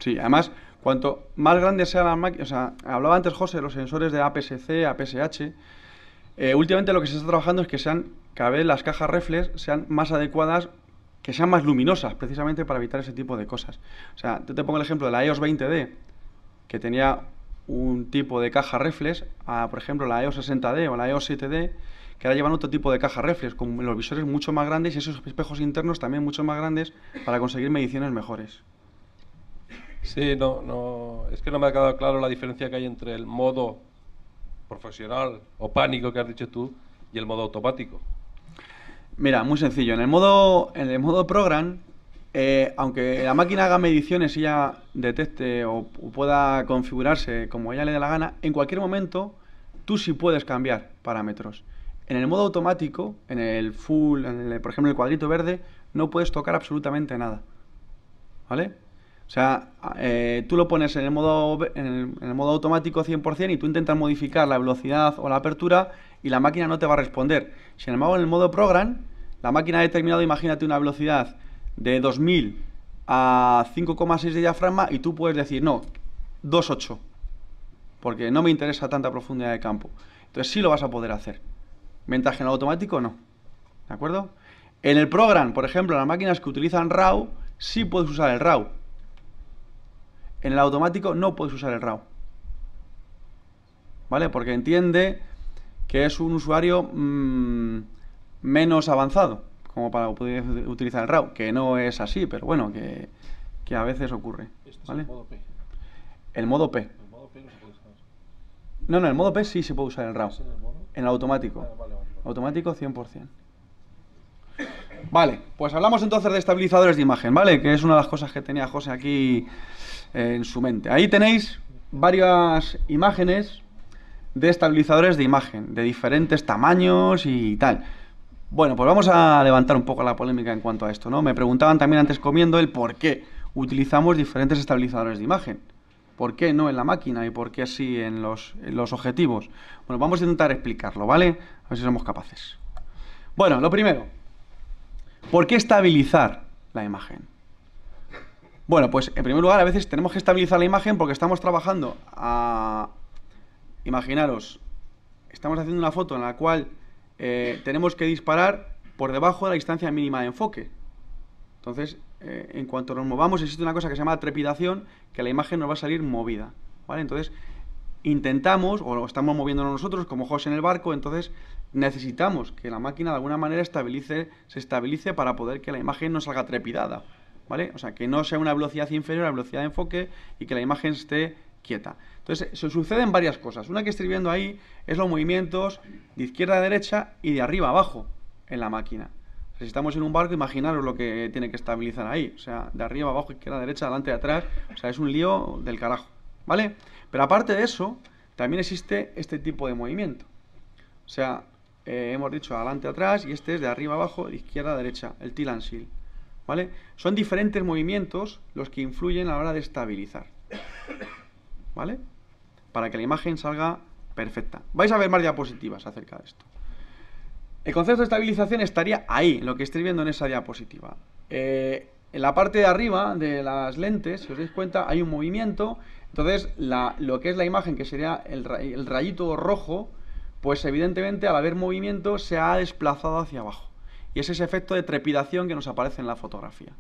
sí, además, cuanto más grande sea la máquina o sea, hablaba antes José de los sensores de APS-C, APS-H, eh, últimamente lo que se está trabajando es que sean, cada vez las cajas reflex sean más adecuadas, que sean más luminosas, precisamente para evitar ese tipo de cosas. O sea, yo te pongo el ejemplo de la EOS 20D, que tenía un tipo de caja reflex, a, por ejemplo la EOS 60D o la EOS 7D, que ahora llevan otro tipo de caja reflex, con los visores mucho más grandes y esos espejos internos también mucho más grandes para conseguir mediciones mejores. Sí, no, no, es que no me ha quedado claro la diferencia que hay entre el modo profesional o pánico que has dicho tú y el modo automático. Mira, muy sencillo. En el modo, en el modo program, eh, aunque la máquina haga mediciones y ya detecte o, pueda configurarse como ella le dé la gana, en cualquier momento tú sí puedes cambiar parámetros. En el modo automático, en el full, por ejemplo, el cuadrito verde, no puedes tocar absolutamente nada. ¿Vale? O sea, eh, tú lo pones en el, modo, en el, en el modo automático 100% y tú intentas modificar la velocidad o la apertura y la máquina no te va a responder. Sin embargo, en el modo program, la máquina ha determinado, imagínate, una velocidad de 2000 a 5,6 de diafragma y tú puedes decir, no, 2,8, porque no me interesa tanta profundidad de campo. Entonces sí lo vas a poder hacer. ventaja en el automático no. ¿De acuerdo? En el program, por ejemplo, las máquinas que utilizan RAW, sí puedes usar el RAW. En el automático no puedes usar el RAW. ¿Vale? Porque entiende que es un usuario mm, menos avanzado como para poder utilizar el RAW, que no es así, pero bueno, que, a veces ocurre. Este el modo P. El modo P. no se puede usar. No, no, el modo P sí se puede usar el RAW. En el, automático. Ah, automático 100%. Vale, pues hablamos entonces de estabilizadores de imagen, ¿vale? Que es una de las cosas que tenía José aquí eh, en su mente. Ahí tenéis varias imágenes de estabilizadores de imagen, de diferentes tamaños y tal. Bueno, pues vamos a levantar un poco la polémica en cuanto a esto, ¿no? Me preguntaban también antes comiendo el por qué utilizamos diferentes estabilizadores de imagen. ¿Por qué no en la máquina y por qué así en los, en los objetivos? Bueno, vamos a intentar explicarlo, ¿vale? A ver si somos capaces. Bueno, lo primero. ¿Por qué estabilizar la imagen? Bueno, pues en primer lugar a veces tenemos que estabilizar la imagen porque estamos trabajando a... Imaginaros, estamos haciendo una foto en la cual eh, tenemos que disparar por debajo de la distancia mínima de enfoque. Entonces, eh, en cuanto nos movamos, existe una cosa que se llama trepidación, que la imagen nos va a salir movida. ¿vale? Entonces, intentamos, o estamos moviéndonos nosotros como José en el barco, entonces necesitamos que la máquina de alguna manera estabilice, se estabilice para poder que la imagen no salga trepidada. ¿Vale? O sea, que no sea una velocidad inferior a la velocidad de enfoque y que la imagen esté entonces, se suceden varias cosas. Una que estoy viendo ahí es los movimientos de izquierda a derecha y de arriba a abajo en la máquina. si estamos en un barco, imaginaros lo que tiene que estabilizar ahí. O sea, de arriba a abajo, izquierda a derecha, adelante y atrás. O sea, es un lío del carajo. ¿Vale? Pero aparte de eso, también existe este tipo de movimiento. O sea, eh, hemos dicho adelante atrás y este es de arriba abajo, izquierda a derecha, el tilansil. ¿Vale? Son diferentes movimientos los que influyen a la hora de estabilizar. ¿vale? Para que la imagen salga perfecta. Vais a ver más diapositivas acerca de esto. El concepto de estabilización estaría ahí, lo que estáis viendo en esa diapositiva. Eh, en la parte de arriba de las lentes, si os dais cuenta, hay un movimiento. Entonces, lo que es la imagen, que sería el, el rayito rojo, pues evidentemente al haber movimiento se ha desplazado hacia abajo. Y es ese efecto de trepidación que nos aparece en la fotografía.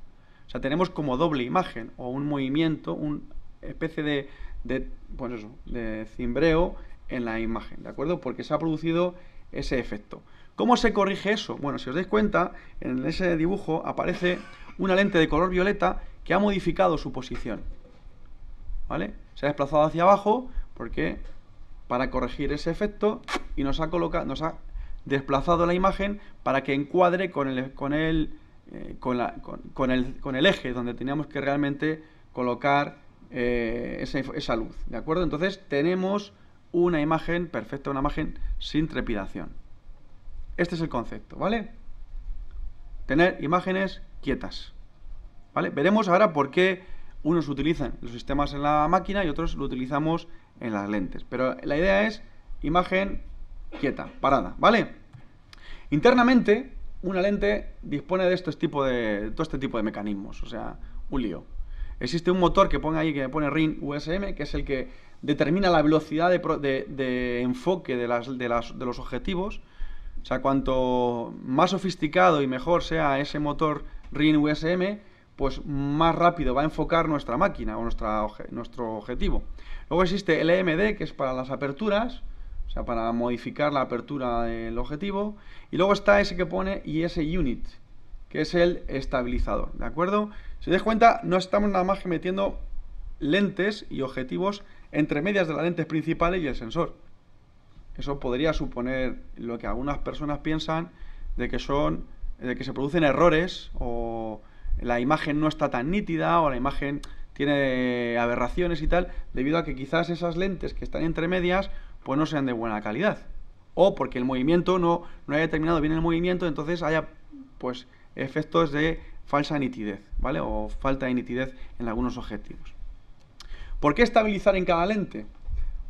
O sea, tenemos como doble imagen o un movimiento, una especie de pues de, cimbreo en la imagen, ¿de acuerdo? Porque se ha producido ese efecto. ¿Cómo se corrige eso? Bueno, si os dais cuenta, en ese dibujo aparece una lente de color violeta que ha modificado su posición. ¿Vale? Se ha desplazado hacia abajo porque para corregir ese efecto y nos ha, colocado, nos ha desplazado la imagen para que encuadre con el, con, el, eh, el, con el eje donde teníamos que realmente colocar eh, esa, luz, ¿de acuerdo? Entonces tenemos una imagen perfecta, una imagen sin trepidación. Este es el concepto, ¿vale? Tener imágenes quietas, ¿vale? Veremos ahora por qué unos utilizan los sistemas en la máquina y otros lo utilizamos en las lentes. Pero la idea es imagen quieta, parada, ¿vale? Internamente, una lente dispone de, tipo de todo este tipo de mecanismos, o sea, un lío. Existe un motor que pone ahí, que pone RIN USM, que es el que determina la velocidad de, enfoque de, los objetivos. O sea, cuanto más sofisticado y mejor sea ese motor RIN USM, pues más rápido va a enfocar nuestra máquina o nuestro objetivo. Luego existe el EMD, que es para las aperturas, o sea, para modificar la apertura del objetivo. Y luego está ese que pone IS Unit, es el estabilizador, ¿de acuerdo? Si te das cuenta, no estamos nada más que metiendo lentes y objetivos entre medias de las lentes principales y el sensor. Eso podría suponer lo que algunas personas piensan de que son de que se producen errores o la imagen no está tan nítida o la imagen tiene aberraciones y tal, debido a que quizás esas lentes que están entre medias pues no sean de buena calidad o porque el movimiento no, no haya terminado bien el movimiento, entonces haya pues efectos de falsa nitidez, ¿vale? O falta de nitidez en algunos objetivos. ¿Por qué estabilizar en cada lente?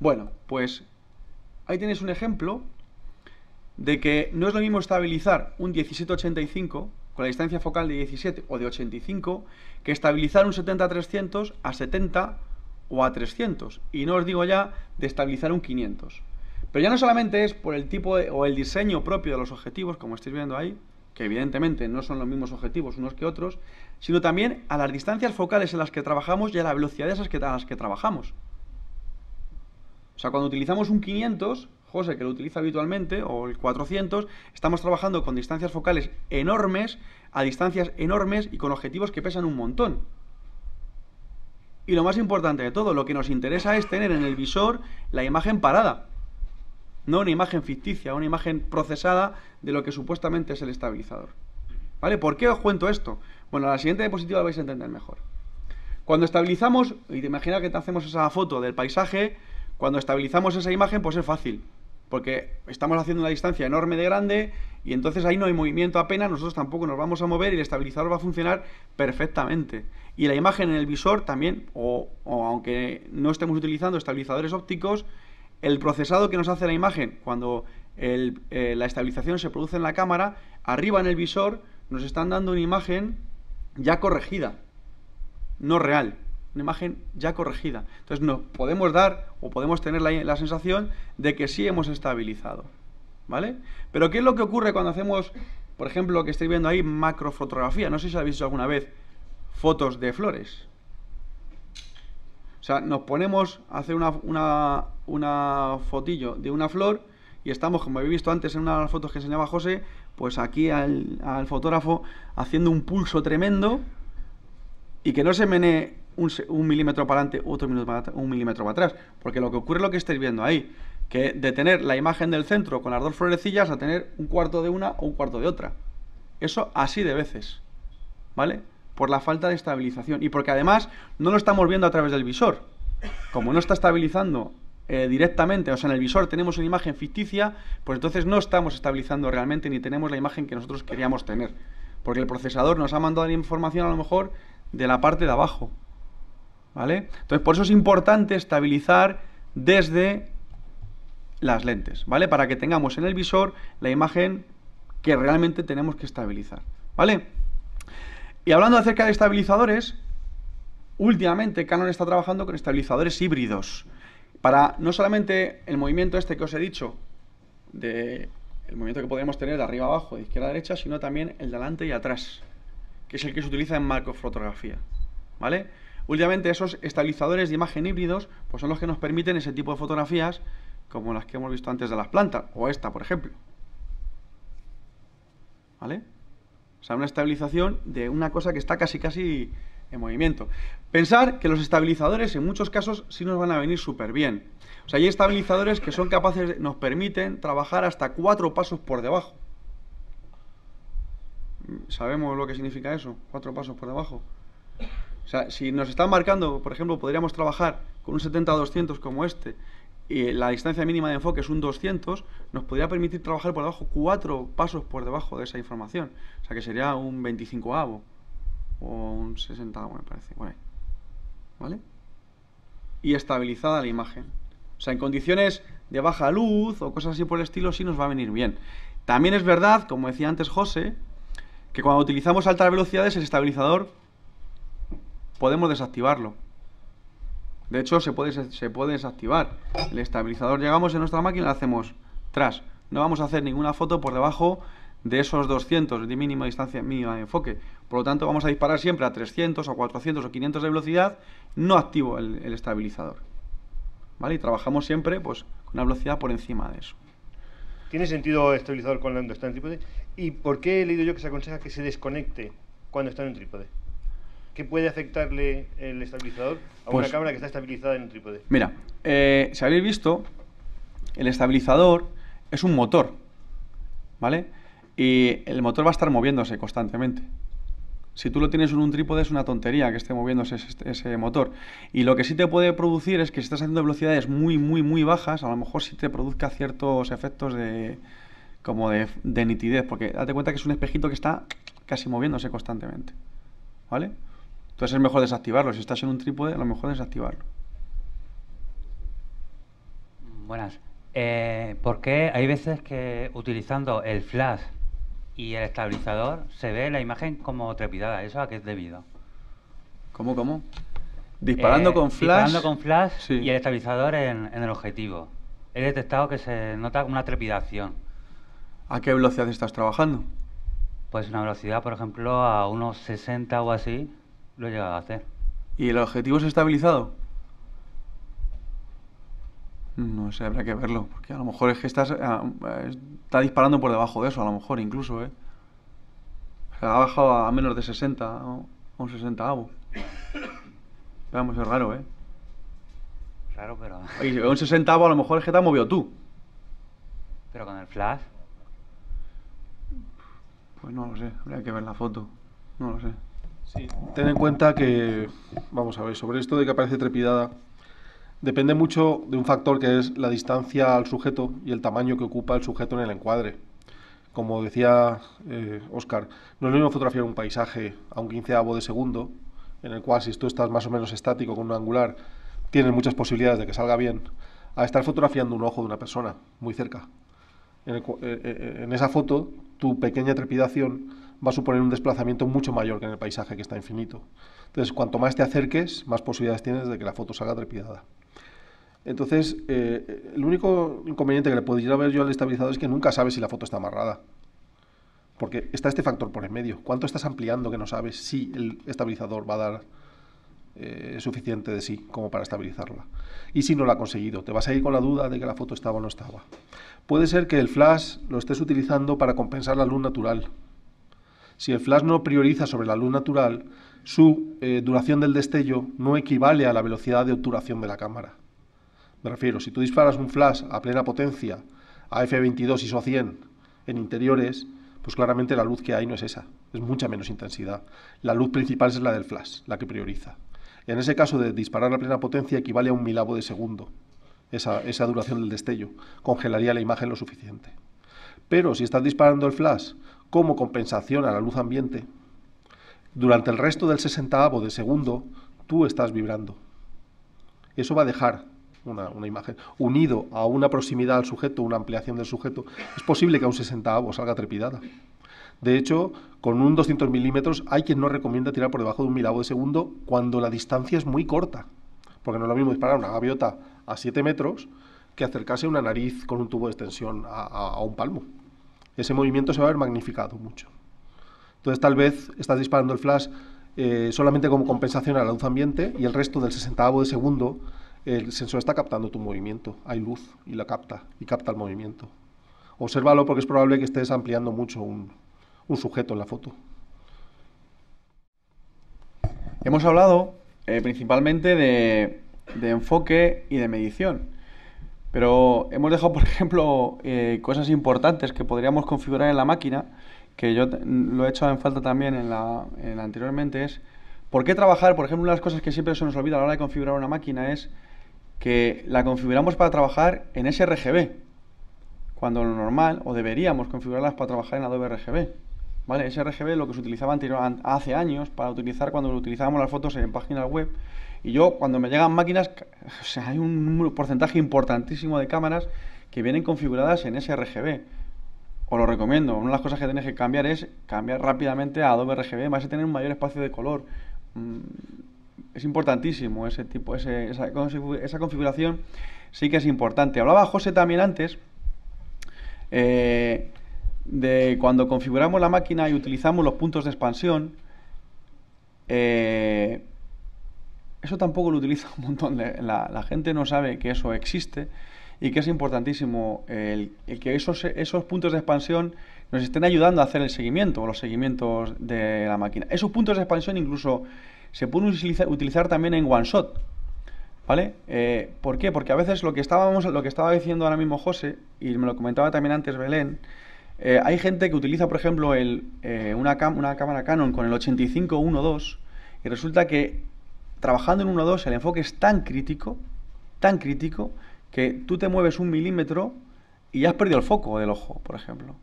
Bueno, pues ahí tenéis un ejemplo de que no es lo mismo estabilizar un 1785 con la distancia focal de 17 o de 85 que estabilizar un 70-300 a 70 o a 300 y no os digo ya de estabilizar un 500 pero ya no solamente es por el tipo o el diseño propio de los objetivos como estáis viendo ahí que evidentemente no son los mismos objetivos unos que otros, sino también a las distancias focales en las que trabajamos y a de esas a las que trabajamos. O sea, cuando utilizamos un 500, José que lo utiliza habitualmente, o el 400, estamos trabajando con distancias focales enormes, a distancias enormes y con objetivos que pesan un montón. Y lo más importante de todo, lo que nos interesa es tener en el visor la imagen parada no una imagen ficticia, una imagen procesada de lo que supuestamente es el estabilizador. ¿Vale? ¿Por qué os cuento esto? Bueno, la siguiente diapositiva lo vais a entender mejor. Cuando estabilizamos, y te imaginas que te hacemos esa foto del paisaje, cuando estabilizamos esa imagen, pues es fácil, porque estamos haciendo una distancia enorme de grande y entonces ahí no hay movimiento apenas, nosotros tampoco nos vamos a mover y el estabilizador va a funcionar perfectamente. Y la imagen en el visor también, o aunque no estemos utilizando estabilizadores ópticos, el procesado que nos hace la imagen cuando eh, la estabilización se produce en la cámara, arriba en el visor nos están dando una imagen ya corregida, no real, una imagen ya corregida. Entonces nos podemos dar o podemos tener la, sensación de que sí hemos estabilizado. ¿Vale? Pero ¿qué es lo que ocurre cuando hacemos, por ejemplo, lo que estoy viendo ahí, macrofotografía? No sé si habéis visto alguna vez fotos de flores. O sea, nos ponemos a hacer una, una, una fotillo de una flor y estamos, como habéis visto antes en una de las fotos que enseñaba José, pues aquí al, fotógrafo haciendo un pulso tremendo y que no se menee un, milímetro para adelante, otro milímetro un milímetro para atrás. Porque lo que ocurre es lo que estáis viendo ahí, que de tener la imagen del centro con las dos florecillas a tener un cuarto de una o un cuarto de otra. Eso así de veces, ¿vale? por la falta de estabilización y porque además no lo estamos viendo a través del visor. Como no está estabilizando eh, directamente, o sea, en el visor tenemos una imagen ficticia, pues entonces no estamos estabilizando realmente ni tenemos la imagen que nosotros queríamos tener. Porque el procesador nos ha mandado la información a lo mejor de la parte de abajo. ¿Vale? Entonces, por eso es importante estabilizar desde las lentes, ¿vale? Para que tengamos en el visor la imagen que realmente tenemos que estabilizar, ¿vale? Y hablando acerca de estabilizadores, últimamente Canon está trabajando con estabilizadores híbridos. Para no solamente el movimiento este que os he dicho, de el movimiento que podríamos tener de arriba abajo, de izquierda a derecha, sino también el de y atrás, que es el que se utiliza en macrofotografía. ¿Vale? Últimamente esos estabilizadores de imagen híbridos pues son los que nos permiten ese tipo de fotografías como las que hemos visto antes de las plantas, o esta, por ejemplo. ¿Vale? O sea, una estabilización de una cosa que está casi casi en movimiento. Pensar que los estabilizadores en muchos casos sí nos van a venir súper bien. O sea, hay estabilizadores que son capaces, nos permiten trabajar hasta cuatro pasos por debajo. ¿Sabemos lo que significa eso? Cuatro pasos por debajo. O sea, si nos están marcando, por ejemplo, podríamos trabajar con un 70-200 como este, y la distancia mínima de enfoque es un 200, nos podría permitir trabajar por debajo, cuatro pasos por debajo de esa información. O sea que sería un 25 avo o un 60 me parece. Bueno, ¿Vale? Y estabilizada la imagen. O sea, en condiciones de baja luz o cosas así por el estilo, sí nos va a venir bien. También es verdad, como decía antes José, que cuando utilizamos altas velocidades el estabilizador podemos desactivarlo. De hecho, se puede, se desactivar el estabilizador. Llegamos en nuestra máquina, lo hacemos tras. No vamos a hacer ninguna foto por debajo de esos 200 de mínima distancia, mínima de enfoque. Por lo tanto, vamos a disparar siempre a 300 o 400 o 500 de velocidad, no activo el, estabilizador. ¿Vale? Y trabajamos siempre pues, con una velocidad por encima de eso. ¿Tiene sentido estabilizador cuando está en trípode? ¿Y por qué he leído yo que se aconseja que se desconecte cuando está en el trípode? ¿Qué puede afectarle el estabilizador a una pues cámara que está estabilizada en un trípode? Mira, eh, si habéis visto, el estabilizador es un motor, ¿vale? Y el motor va a estar moviéndose constantemente. Si tú lo tienes en un trípode es una tontería que esté moviéndose ese, motor. Y lo que sí te puede producir es que si estás haciendo velocidades muy, muy, muy bajas, a lo mejor sí te produzca ciertos efectos de como de nitidez, porque date cuenta que es un espejito que está casi moviéndose constantemente. ¿Vale? Entonces es mejor desactivarlo. Si estás en un trípode, a lo mejor desactivarlo. Buenas. Eh, ¿Por qué hay veces que utilizando el flash y el estabilizador se ve la imagen como trepidada? ¿Eso a qué es debido? ¿Cómo, cómo? Disparando eh, con flash. Disparando con flash y el estabilizador en, en el objetivo. He detectado que se nota una trepidación. ¿A qué velocidad estás trabajando? Pues una velocidad, por ejemplo, a unos 60 o así. Lo he llegado a hacer. ¿Y el objetivo es estabilizado? No sé, habrá que verlo, porque a lo mejor es que estás, ah, está disparando por debajo de eso, a lo mejor incluso, ¿eh? ha bajado a menos de 60, a un 60 avo. Vamos, es raro, ¿eh? Raro, pero... Y un 60 avo a lo mejor es que te has movido tú. Pero con el flash... Pues no lo sé, habría que ver la foto. No lo sé. Sí, ten en cuenta que, vamos a ver, sobre esto de que aparece trepidada, depende mucho de un factor que es la distancia al sujeto y el tamaño que ocupa el sujeto en el encuadre. Como decía eh, Óscar, Oscar, no es lo mismo fotografiar un paisaje a un quinceavo de segundo, en el cual si tú estás más o menos estático con un angular, tienes muchas posibilidades de que salga bien, a estar fotografiando un ojo de una persona muy cerca. en eh, eh, esa foto, tu pequeña trepidación va a suponer un desplazamiento mucho mayor que en el paisaje que está infinito. Entonces, cuanto más te acerques, más posibilidades tienes de que la foto salga trepidada. Entonces, eh, el único inconveniente que le podría ver yo al estabilizador es que nunca sabes si la foto está amarrada. Porque está este factor por en medio. ¿Cuánto estás ampliando que no sabes si el estabilizador va a dar eh, suficiente de sí como para estabilizarla? Y si no lo ha conseguido, te vas a ir con la duda de que la foto estaba o no estaba. Puede ser que el flash lo estés utilizando para compensar la luz natural, si el flash no prioriza sobre la luz natural, su eh, duración del destello no equivale a la velocidad de obturación de la cámara. Me refiero, si tú disparas un flash a plena potencia a f22 ISO 100 en interiores, pues claramente la luz que hay no es esa, es mucha menos intensidad. La luz principal es la del flash, la que prioriza. En ese caso de disparar a plena potencia equivale a un milavo de segundo, esa, esa duración del destello. Congelaría la imagen lo suficiente. Pero si estás disparando el flash como compensación a la luz ambiente, durante el resto del 60avo de segundo tú estás vibrando. Eso va a dejar una, imagen. Unido a una proximidad al sujeto, una ampliación del sujeto, es posible que a un avo salga trepidada. De hecho, con un 200 milímetros hay quien no recomienda tirar por debajo de un milavo de segundo cuando la distancia es muy corta. Porque no es lo mismo disparar una gaviota a 7 metros que acercarse a una nariz con un tubo de extensión a un palmo ese movimiento se va a haber magnificado mucho. Entonces tal vez estás disparando el flash eh, solamente como compensación a la luz ambiente y el resto del sesentavo de segundo el sensor está captando tu movimiento. Hay luz y la capta, y capta el movimiento. Obsérvalo porque es probable que estés ampliando mucho un, sujeto en la foto. Hemos hablado eh, principalmente de, de enfoque y de medición. Pero hemos dejado, por ejemplo, eh, cosas importantes que podríamos configurar en la máquina, que yo lo he hecho en falta también en la, anteriormente, es por qué trabajar, por ejemplo, una de las cosas que siempre se nos olvida a la hora de configurar una máquina es que la configuramos para trabajar en sRGB, cuando lo normal, o deberíamos configurarlas para trabajar en Adobe RGB. ¿Vale? sRGB lo que se utilizaba hace años para utilizar cuando utilizábamos las fotos en páginas web y yo cuando me llegan máquinas, hay un porcentaje importantísimo de cámaras que vienen configuradas en sRGB. Os lo recomiendo. Una de las cosas que tenéis que cambiar es cambiar rápidamente a Adobe RGB. Vais a tener un mayor espacio de color. Mm, es importantísimo ese tipo, esa, configuración sí que es importante. Hablaba José también antes eh, de cuando configuramos la máquina y utilizamos los puntos de expansión. Eh, eso tampoco lo utiliza un montón La, gente no sabe que eso existe y que es importantísimo el, que esos, esos puntos de expansión nos estén ayudando a hacer el seguimiento, o los seguimientos de la máquina. Esos puntos de expansión incluso se pueden utilizar, también en shot ¿Vale? Eh, ¿Por qué? Porque a veces lo que, estábamos, lo que estaba diciendo ahora mismo José, y me lo comentaba también antes Belén, eh, hay gente que utiliza, por ejemplo, el, eh, una, una cámara Canon con el 8512 y resulta que trabajando en 1-2 el enfoque es tan crítico, tan crítico, que tú te mueves un milímetro y ya has perdido el foco del ojo, por ejemplo.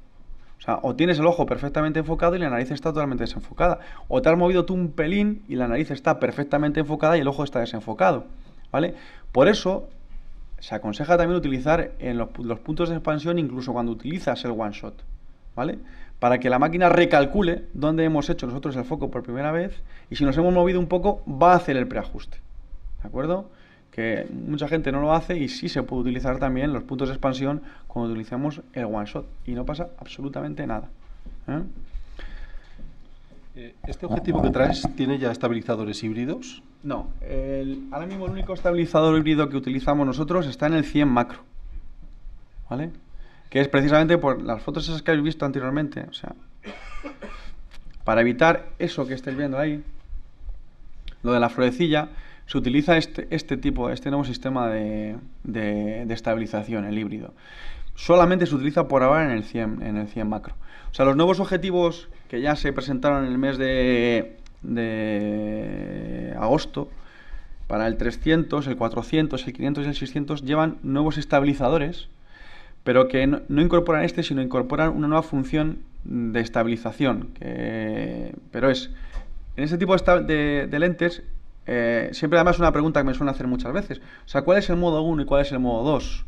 O tienes el ojo perfectamente enfocado y la nariz está totalmente desenfocada. O te has movido tú un pelín y la nariz está perfectamente enfocada y el ojo está desenfocado. ¿Vale? Por eso se aconseja también utilizar en los puntos de expansión incluso cuando utilizas el one shot. ¿vale? Para que la máquina recalcule dónde hemos hecho nosotros el foco por primera vez y si nos hemos movido un poco va a hacer el preajuste, ¿de acuerdo? Que mucha gente no lo hace y sí se puede utilizar también los puntos de expansión cuando utilizamos el one shot y no pasa absolutamente nada. ¿eh? Eh, ¿Este objetivo que traes tiene ya estabilizadores híbridos? No. El, ahora mismo el único estabilizador híbrido que utilizamos nosotros está en el 100 macro. ¿Vale? que es precisamente por las fotos esas que habéis visto anteriormente. O sea, para evitar eso que estáis viendo ahí, lo de la florecilla, se utiliza este, este tipo, este nuevo sistema de, estabilización, el híbrido. Solamente se utiliza por ahora en el 100, en el 100 macro. O sea, los nuevos objetivos que ya se presentaron en el mes de, de agosto, para el 300, el 400, el 500 y el 600, llevan nuevos estabilizadores pero que no, incorporan este, sino incorporan una nueva función de estabilización. pero es, en este tipo de, de lentes, eh, siempre además una pregunta que me suelen hacer muchas veces, o sea, ¿cuál es el modo 1 y cuál es el modo 2?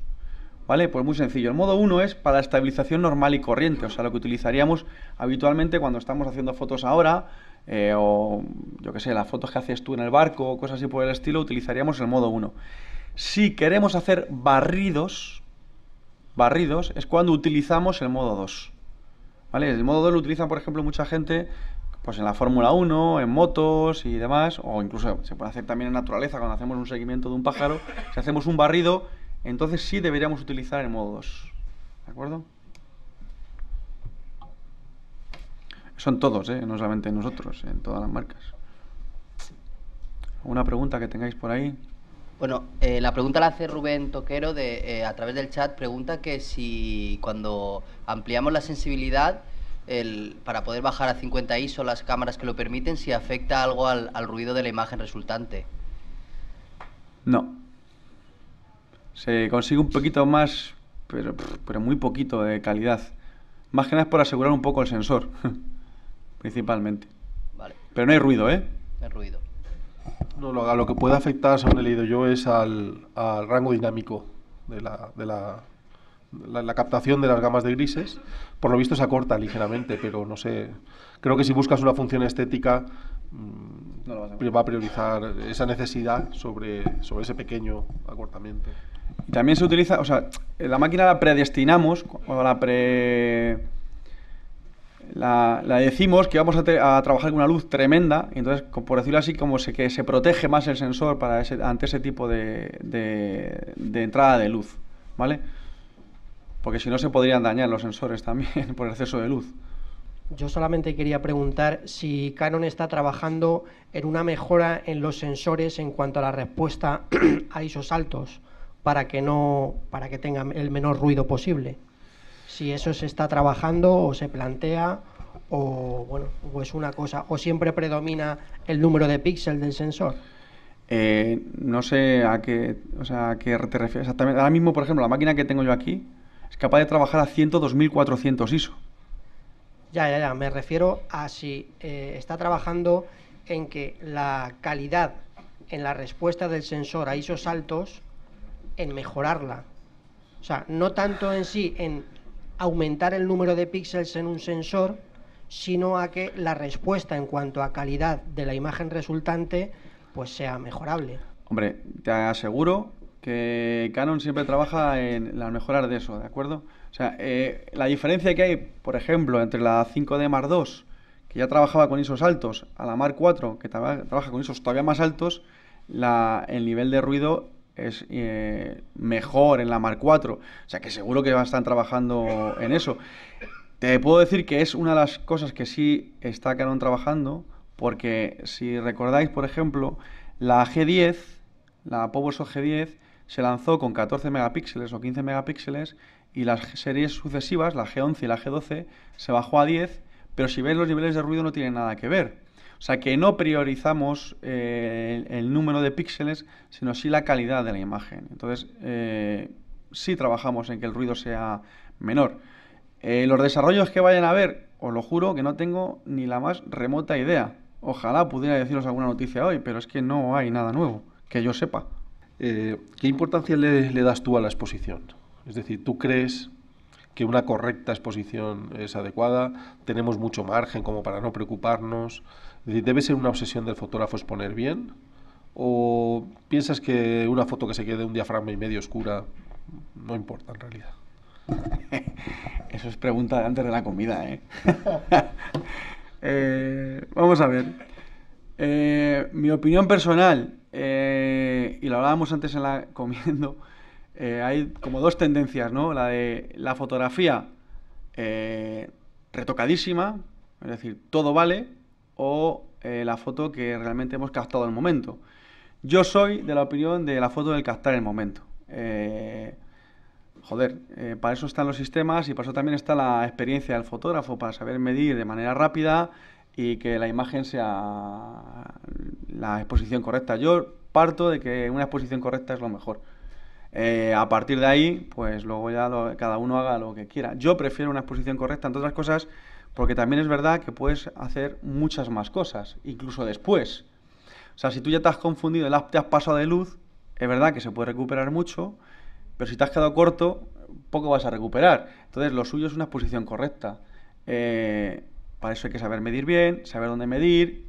¿Vale? Pues muy sencillo. El modo 1 es para estabilización normal y corriente, o sea, lo que utilizaríamos habitualmente cuando estamos haciendo fotos ahora, eh, o yo que sé, las fotos que haces tú en el barco, o cosas así por el estilo, utilizaríamos el modo 1. Si queremos hacer barridos, barridos es cuando utilizamos el modo 2. ¿Vale? El modo 2 lo utilizan, por ejemplo, mucha gente pues en la Fórmula 1, en motos y demás, o incluso se puede hacer también en naturaleza cuando hacemos un seguimiento de un pájaro. Si hacemos un barrido, entonces sí deberíamos utilizar el modo 2. ¿De acuerdo? Son todos, ¿eh? no solamente nosotros, en todas las marcas. alguna pregunta que tengáis por ahí? Bueno, eh, la pregunta la hace Rubén Toquero de, eh, a través del chat. Pregunta que si cuando ampliamos la sensibilidad para poder bajar a 50 ISO las cámaras que lo permiten, si afecta algo al, al ruido de la imagen resultante. No. Se consigue un poquito más, pero, pero muy poquito de calidad. Más que nada es por asegurar un poco el sensor, principalmente. Vale. Pero no hay ruido, ¿eh? No hay ruido. No, lo, lo que puede afectar, según he leído yo, es al, rango dinámico de la, captación de las gamas de grises. Por lo visto se acorta ligeramente, pero no sé. Creo que si buscas una función estética, mm, va a priorizar esa necesidad sobre, sobre ese pequeño acortamiento. también se utiliza, o sea, la máquina la predestinamos, o la pre la, decimos que vamos a, trabajar con una luz tremenda, entonces, por decirlo así, como se, que se protege más el sensor para ante ese tipo de, de, entrada de luz, ¿vale? Porque si no se podrían dañar los sensores también por exceso de luz. Yo solamente quería preguntar si Canon está trabajando en una mejora en los sensores en cuanto a la respuesta a esos altos para que no para que tengan el menor ruido posible si eso se está trabajando o se plantea o bueno, es una cosa, o siempre predomina el número de píxeles del sensor. Eh, no sé a qué, sea, te refieres exactamente. Ahora mismo, por ejemplo, la máquina que tengo yo aquí es capaz de trabajar a 102.400 ISO. Ya, ya, ya. Me refiero a si eh, está trabajando en que la calidad en la respuesta del sensor a ISO altos, en mejorarla. O sea, no tanto en sí, en aumentar el número de píxeles en un sensor, sino a que la respuesta en cuanto a calidad de la imagen resultante pues sea mejorable. Hombre, te aseguro que Canon siempre trabaja en la mejorar de eso, ¿de acuerdo? O sea, eh, la diferencia que hay, por ejemplo, entre la 5D Mark II, que ya trabajaba con ISOs altos, a la Mark IV, que trabaja con ISOs todavía más altos, la, el nivel de ruido es eh, mejor en la Mark 4. O sea que seguro que están trabajando en eso. Te puedo decir que es una de las cosas que sí está Canon trabajando, porque si recordáis, por ejemplo, la G10, la PowerSoft G10, se lanzó con 14 megapíxeles o 15 megapíxeles y las series sucesivas, la G11 y la G12, se bajó a 10, pero si veis los niveles de ruido no tienen nada que ver. O sea, que no priorizamos eh, el, número de píxeles, sino sí la calidad de la imagen. Entonces, eh, sí trabajamos en que el ruido sea menor. Eh, los desarrollos que vayan a ver, os lo juro que no tengo ni la más remota idea. Ojalá pudiera deciros alguna noticia hoy, pero es que no hay nada nuevo, que yo sepa. ¿Qué importancia le das tú a la exposición? Es decir, ¿tú crees que una correcta exposición es adecuada? ¿Tenemos mucho margen como para no preocuparnos? ¿debe ser una obsesión del fotógrafo exponer bien? ¿O piensas que una foto que se quede un diafragma y medio oscura no importa en realidad? Eso es pregunta antes de la comida, ¿eh? eh vamos a ver. Eh, mi opinión personal, eh, y lo hablábamos antes en la comiendo, hay como dos tendencias, ¿no? La de la fotografía retocadísima, es decir, todo vale, o eh, la foto que realmente hemos captado al el momento. Yo soy de la opinión de la foto del captar el momento. Eh, joder, eh, para eso están los sistemas y para eso también está la experiencia del fotógrafo, para saber medir de manera rápida y que la imagen sea la exposición correcta. Yo parto de que una exposición correcta es lo mejor. a partir de ahí, pues luego ya cada uno haga lo que quiera. Yo prefiero una exposición correcta, entre otras cosas, porque también es verdad que puedes hacer muchas más cosas, incluso después. O sea, si tú ya te has confundido, te has pasado de luz, es verdad que se puede recuperar mucho, pero si te has quedado corto, poco vas a recuperar. Entonces, lo suyo es una posición correcta. Eh, para eso hay que saber medir bien, saber dónde medir,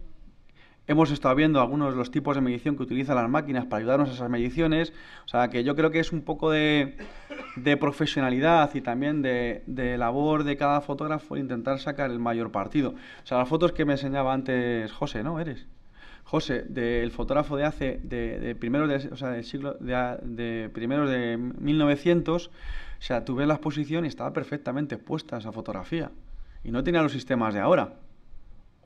Hemos estado viendo algunos de los tipos de medición que utilizan las máquinas para ayudarnos a esas mediciones. O sea, que yo creo que es un poco de, de profesionalidad y también de, de, labor de cada fotógrafo intentar sacar el mayor partido. O sea, las fotos que me enseñaba antes José, ¿no? Eres. José, del fotógrafo de hace, de, de primeros de, o sea, del siglo, de, de, primeros de 1900, o sea, tuve la exposición y estaba perfectamente expuesta esa fotografía. Y no tenía los sistemas de ahora.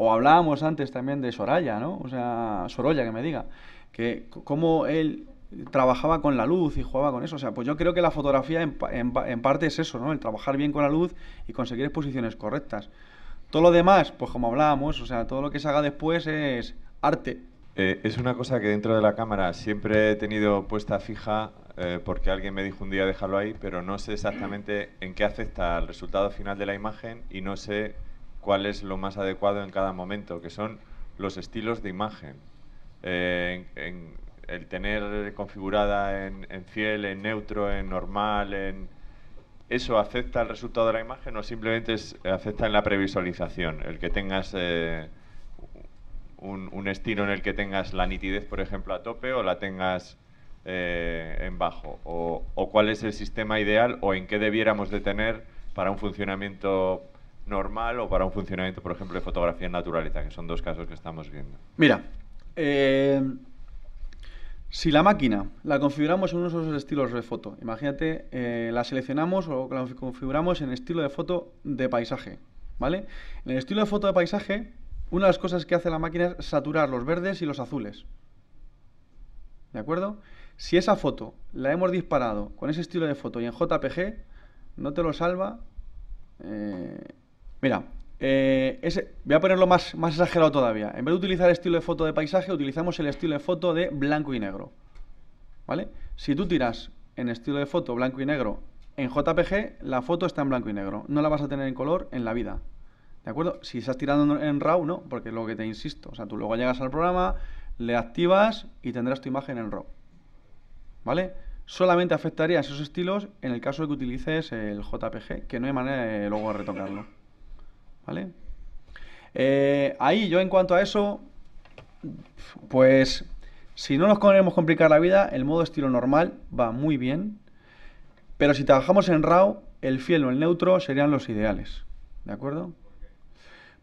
O hablábamos antes también de Soraya, ¿no? O sea, Sorolla, que me diga, que cómo él trabajaba con la luz y jugaba con eso. O sea, pues yo creo que la fotografía en, parte es eso, ¿no? El trabajar bien con la luz y conseguir exposiciones correctas. Todo lo demás, pues como hablábamos, o sea, todo lo que se haga después es arte. Eh, es una cosa que dentro de la cámara siempre he tenido puesta fija eh, porque alguien me dijo un día dejarlo ahí, pero no sé exactamente en qué afecta el resultado final de la imagen y no sé cuál es lo más adecuado en cada momento, que son los estilos de imagen. Eh, en, el tener configurada en, fiel, en neutro, en normal, en... ¿Eso afecta al resultado de la imagen o simplemente acepta afecta en la previsualización? El que tengas eh, un, estilo en el que tengas la nitidez, por ejemplo, a tope o la tengas eh, en bajo. O, o cuál es el sistema ideal o en qué debiéramos de tener para un funcionamiento normal o para un funcionamiento, por ejemplo, de fotografía en naturaleza, que son dos casos que estamos viendo? Mira, eh, si la máquina la configuramos en uno de esos estilos de foto, imagínate, eh, la seleccionamos o la configuramos en estilo de foto de paisaje, ¿vale? En el estilo de foto de paisaje, una de las cosas que hace la máquina es saturar los verdes y los azules. ¿De acuerdo? Si esa foto la hemos disparado con ese estilo de foto y en JPG, no te lo salva eh, Mira, eh, ese, voy a ponerlo más, más exagerado todavía. En vez de utilizar estilo de foto de paisaje, utilizamos el estilo de foto de blanco y negro. ¿Vale? Si tú tiras en estilo de foto blanco y negro en JPG, la foto está en blanco y negro. No la vas a tener en color en la vida. ¿De acuerdo? Si estás tirando en RAW, no, porque es lo que te insisto. O sea, tú luego llegas al programa, le activas y tendrás tu imagen en RAW. ¿Vale? Solamente afectaría a esos estilos en el caso de que utilices el JPG, que no hay manera de luego retocarlo. ¿vale? Eh, ahí yo en cuanto a eso, pues si no nos queremos complicar la vida, el modo estilo normal va muy bien, pero si trabajamos en RAW, el fiel o el neutro serían los ideales, ¿de acuerdo?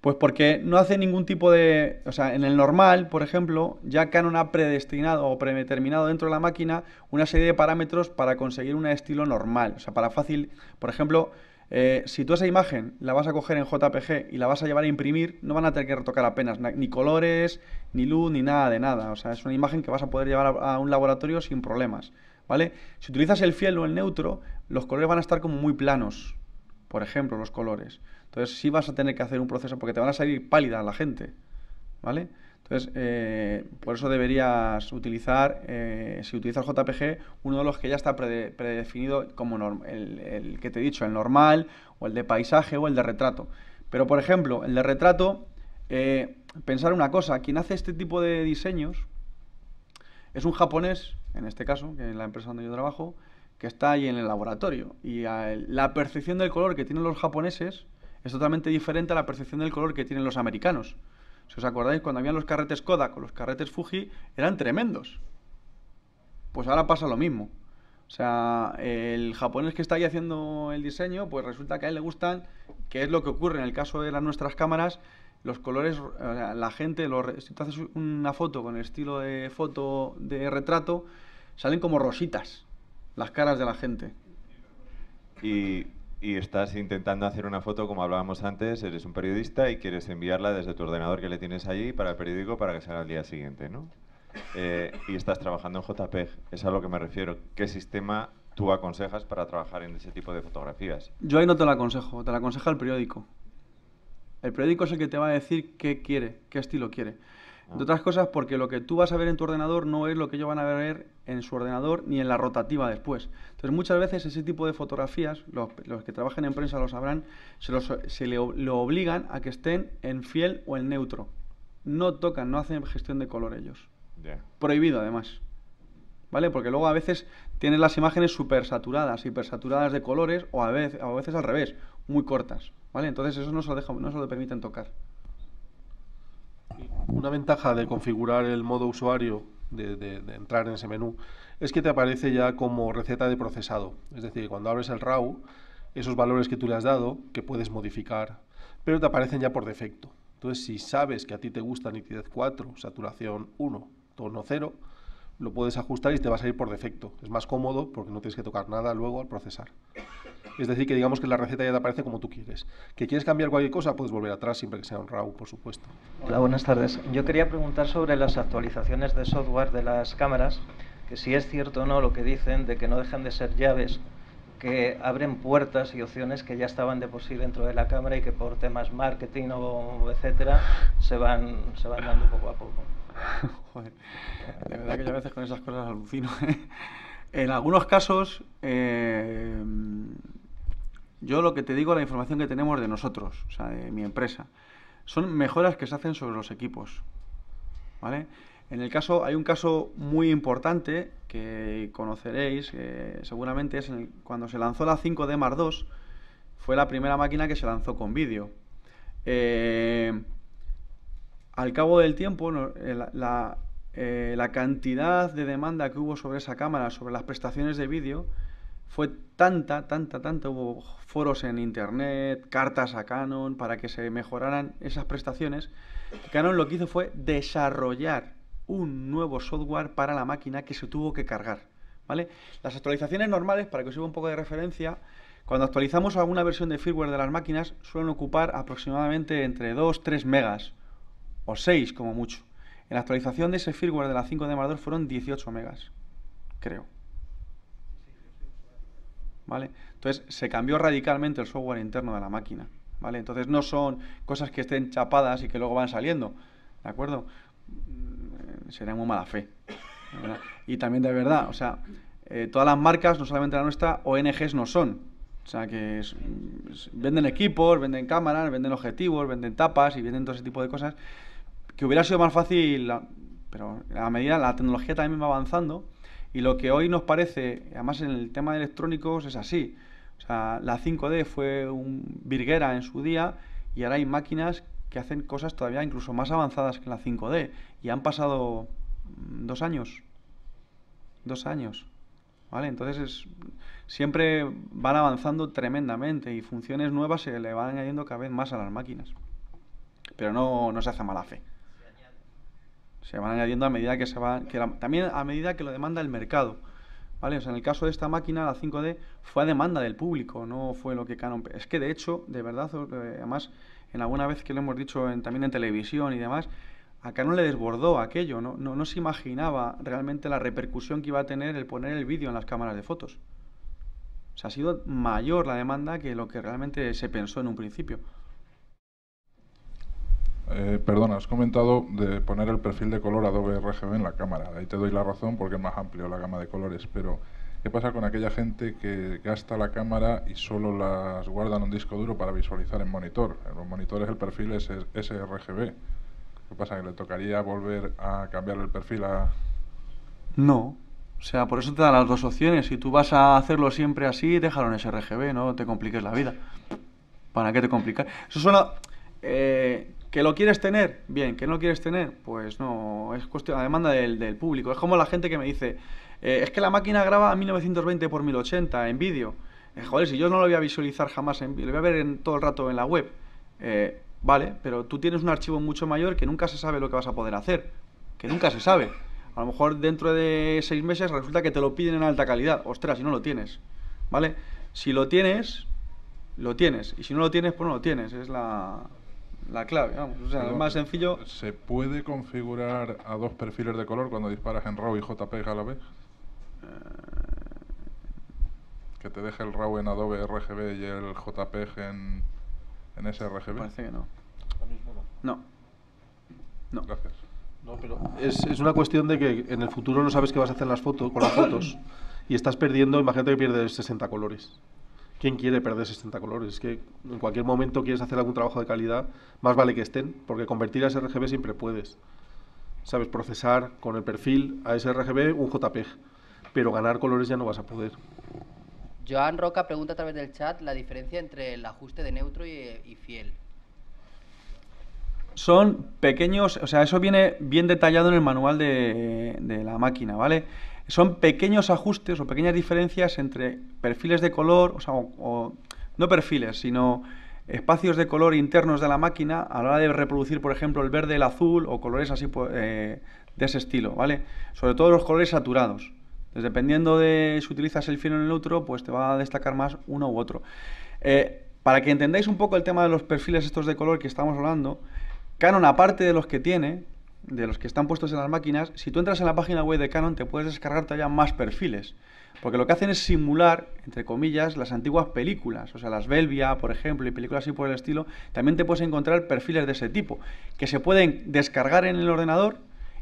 Pues porque no hace ningún tipo de... O sea, en el normal, por ejemplo, ya Canon ha predestinado o predeterminado dentro de la máquina una serie de parámetros para conseguir un estilo normal. O sea, para fácil, por ejemplo, eh, si tú esa imagen la vas a coger en JPG y la vas a llevar a imprimir, no van a tener que retocar apenas ni colores, ni luz, ni nada de nada. O sea, es una imagen que vas a poder llevar a, un laboratorio sin problemas, ¿vale? Si utilizas el fiel o el neutro, los colores van a estar como muy planos, por ejemplo, los colores. Entonces sí vas a tener que hacer un proceso porque te van a salir pálida la gente, ¿vale? Entonces, eh, por eso deberías utilizar, eh, si utilizas JPG, uno de los que ya está predefinido como el, el, que te he dicho, el normal, o el de paisaje, o el de retrato. Pero, por ejemplo, el de retrato, eh, pensar una cosa, quien hace este tipo de diseños es un japonés, en este caso, que es la empresa donde yo trabajo, que está ahí en el laboratorio. Y la percepción del color que tienen los japoneses es totalmente diferente a la percepción del color que tienen los americanos. Si os acordáis, cuando habían los carretes Kodak o los carretes Fuji, eran tremendos. Pues ahora pasa lo mismo. O sea, el japonés que está ahí haciendo el diseño, pues resulta que a él le gustan, que es lo que ocurre en el caso de las nuestras cámaras, los colores, la gente, si tú haces una foto con el estilo de foto de retrato, salen como rositas las caras de la gente. Y y estás intentando hacer una foto, como hablábamos antes, eres un periodista y quieres enviarla desde tu ordenador que le tienes allí para el periódico para que salga el día siguiente, ¿no? Eh, y estás trabajando en JPEG, es a lo que me refiero. ¿Qué sistema tú aconsejas para trabajar en ese tipo de fotografías? Yo ahí no te lo aconsejo, te lo aconseja el periódico. El periódico es el que te va a decir qué quiere, qué estilo quiere de otras cosas porque lo que tú vas a ver en tu ordenador no es lo que ellos van a ver en su ordenador ni en la rotativa después. Entonces muchas veces ese tipo de fotografías, los, que trabajan en prensa lo sabrán, se, los, se le, lo obligan a que estén en fiel o en neutro. No tocan, no hacen gestión de color ellos. Prohibido además. ¿Vale? Porque luego a veces tienes las imágenes súper saturadas, de colores o a, veces, a veces al revés, muy cortas. ¿Vale? Entonces eso no se no se lo permiten tocar una ventaja de configurar el modo usuario, de, entrar en ese menú, es que te aparece ya como receta de procesado. Es decir, cuando abres el RAW, esos valores que tú le has dado, que puedes modificar, pero te aparecen ya por defecto. Entonces, si sabes que a ti te gusta nitidez 4, saturación 1, tono 0, lo puedes ajustar y te va a salir por defecto. Es más cómodo porque no tienes que tocar nada luego al procesar. Es decir, que digamos que la receta ya te aparece como tú quieres. ¿Que quieres cambiar cualquier cosa? Puedes volver atrás siempre que sea un RAW, por supuesto. Hola, buenas tardes. Yo quería preguntar sobre las actualizaciones de software de las cámaras, que si es cierto o no lo que dicen de que no dejan de ser llaves, que abren puertas y opciones que ya estaban de por sí dentro de la cámara y que por temas marketing o etcétera se van, se van dando poco a poco. Joder, de verdad que yo a veces con esas cosas alucino. ¿eh? en algunos casos, eh, yo lo que te digo, la información que tenemos de nosotros, o sea, de mi empresa, son mejoras que se hacen sobre los equipos. ¿Vale? En el caso, hay un caso muy importante que conoceréis, eh, seguramente es cuando se lanzó la 5D Mark 2, fue la primera máquina que se lanzó con vídeo. Eh, al cabo del tiempo, eh, eh, la, cantidad de demanda que hubo sobre esa cámara, sobre las prestaciones de vídeo, fue tanta, tanta, tanta. Hubo foros en internet, cartas a Canon para que se mejoraran esas prestaciones. Canon lo que hizo fue desarrollar un nuevo software para la máquina que se tuvo que cargar. ¿vale? Las actualizaciones normales, para que os sirva un poco de referencia, cuando actualizamos alguna versión de firmware de las máquinas, suelen ocupar aproximadamente entre 2-3 megas o 6 como mucho. En la actualización de ese firmware de la 5 de Mardor fueron 18 megas, creo. ¿Vale? Entonces se cambió radicalmente el software interno de la máquina. ¿Vale? Entonces no son cosas que estén chapadas y que luego van saliendo. ¿De acuerdo? Mm, sería muy mala fe. Y también de verdad, o sea, eh, todas las marcas, no solamente la nuestra, ONGs no son. O sea, que venden equipos, venden cámaras, venden objetivos, venden tapas y venden todo ese tipo de cosas. Que hubiera sido más fácil, pero a medida la tecnología también va avanzando y lo que hoy nos parece, además en el tema de electrónicos es así. la 5D fue un virguera en su día y ahora hay máquinas que hacen cosas todavía incluso más avanzadas que la 5D y han pasado mm, dos años. Dos años. ¿Vale? Entonces siempre van avanzando tremendamente y funciones nuevas se le van añadiendo cada vez más a las máquinas. Pero no se hace mala fe. Se van añadiendo a medida que se va, que también a medida que lo demanda el mercado. ¿Vale? O sea, en el caso de esta máquina, la 5D, fue a demanda del público, no fue lo que Canon... Es que de hecho, de verdad, eh, además, en alguna vez que lo hemos dicho también en televisión y demás, a Canon le desbordó aquello, ¿no? No, no se imaginaba realmente la repercusión que iba a tener el poner el vídeo en las cámaras de fotos. O sea, ha sido mayor la demanda que lo que realmente se pensó en un principio. Eh, perdona, has comentado de poner el perfil de color Adobe RGB en la cámara. Ahí te doy la razón porque es más amplio la gama de colores, pero ¿qué pasa con aquella gente que gasta la cámara y solo las guarda en un disco duro para visualizar en monitor? En los monitores el perfil es sRGB. ¿Qué pasa? ¿Que le tocaría volver a cambiar el perfil a...? No. O sea, por eso te dan las dos opciones. Si tú vas a hacerlo siempre así, déjalo en sRGB, no te compliques la vida. ¿Para qué te complicar? Eso suena... Eh, ¿Que lo quieres tener? Bien, ¿que no lo quieres tener? Pues no, es cuestión, la demanda del, público. Es como la gente que me dice, eh, es que la máquina graba a 1920 por 1080 en vídeo. Eh, joder, si yo no lo voy a visualizar jamás en lo voy a ver en, todo el rato en la web. Eh, vale, pero tú tienes un archivo mucho mayor que nunca se sabe lo que vas a poder hacer. Que nunca se sabe. A lo mejor dentro de seis meses resulta que te lo piden en alta calidad. Ostras, si no lo tienes. ¿Vale? Si lo tienes, lo tienes. Y si no lo tienes, pues no lo tienes. Es la, la clave, vamos, o sea, más sencillo. ¿Se puede configurar a dos perfiles de color cuando disparas en RAW y JPEG a la vez? Eh. que te deje el RAW en Adobe RGB y el JPEG en, en sRGB? Parece que no. No. No. Gracias. No, pero es, una cuestión de que en el futuro no sabes qué vas a hacer las fotos, con las fotos y estás perdiendo, imagínate que pierdes 60 colores. ¿Quién quiere perder 60 colores? Es que en cualquier momento quieres hacer algún trabajo de calidad, más vale que estén, porque convertir a sRGB siempre puedes. Sabes procesar con el perfil a sRGB un JPEG, pero ganar colores ya no vas a poder. Joan Roca pregunta a través del chat la diferencia entre el ajuste de neutro y, fiel. Son pequeños, o sea, eso viene bien detallado en el manual de, de la máquina, ¿vale? son pequeños ajustes o pequeñas diferencias entre perfiles de color, o sea, no perfiles, sino espacios de color internos de la máquina a la hora de reproducir, por ejemplo, el verde, el azul o colores así pues, eh, de ese estilo, ¿vale? Sobre todo los colores saturados. dependiendo de si utilizas el fino o el neutro, pues te va a destacar más uno u otro. Eh, para que entendáis un poco el tema de los perfiles estos de color que estamos hablando, Canon, aparte de los que tiene, de los que están puestos en las máquinas, si tú entras en la página web de Canon te puedes descargar todavía más perfiles, porque lo que hacen es simular, entre comillas, las antiguas películas, o sea, las Belvia, por ejemplo, y películas así por el estilo, también te puedes encontrar perfiles de ese tipo, que se pueden descargar en el ordenador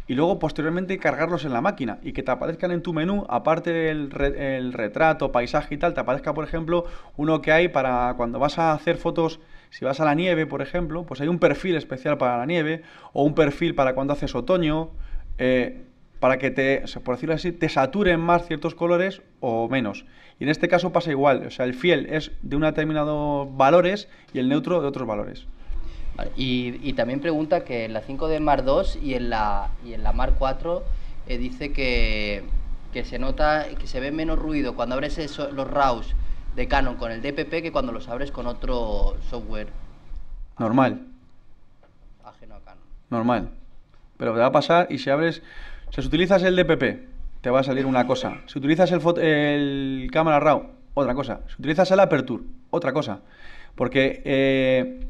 y luego posteriormente cargarlos en la máquina y que te aparezcan en tu menú, aparte del el retrato, paisaje y tal, te aparezca, por ejemplo, uno que hay para cuando vas a hacer fotos si vas a la nieve, por ejemplo, pues hay un perfil especial para la nieve o un perfil para cuando haces otoño, eh, para que te, por decirlo así, te saturen más ciertos colores o menos. Y en este caso pasa igual, o sea, el fiel es de un determinado valores y el neutro de otros valores. y, también pregunta que en la 5 de Mar 2 y en la, y en la Mar 4 eh, dice que, que se nota que se ve menos ruido cuando abres los raus de Canon con el DPP que cuando los abres con otro software. Normal. Ajeno a Canon. Normal. Pero te va a pasar y si abres... si utilizas el DPP, te va a salir una cosa. Si utilizas el, el cámara RAW, otra cosa. Si utilizas el Aperture, otra cosa. Porque eh,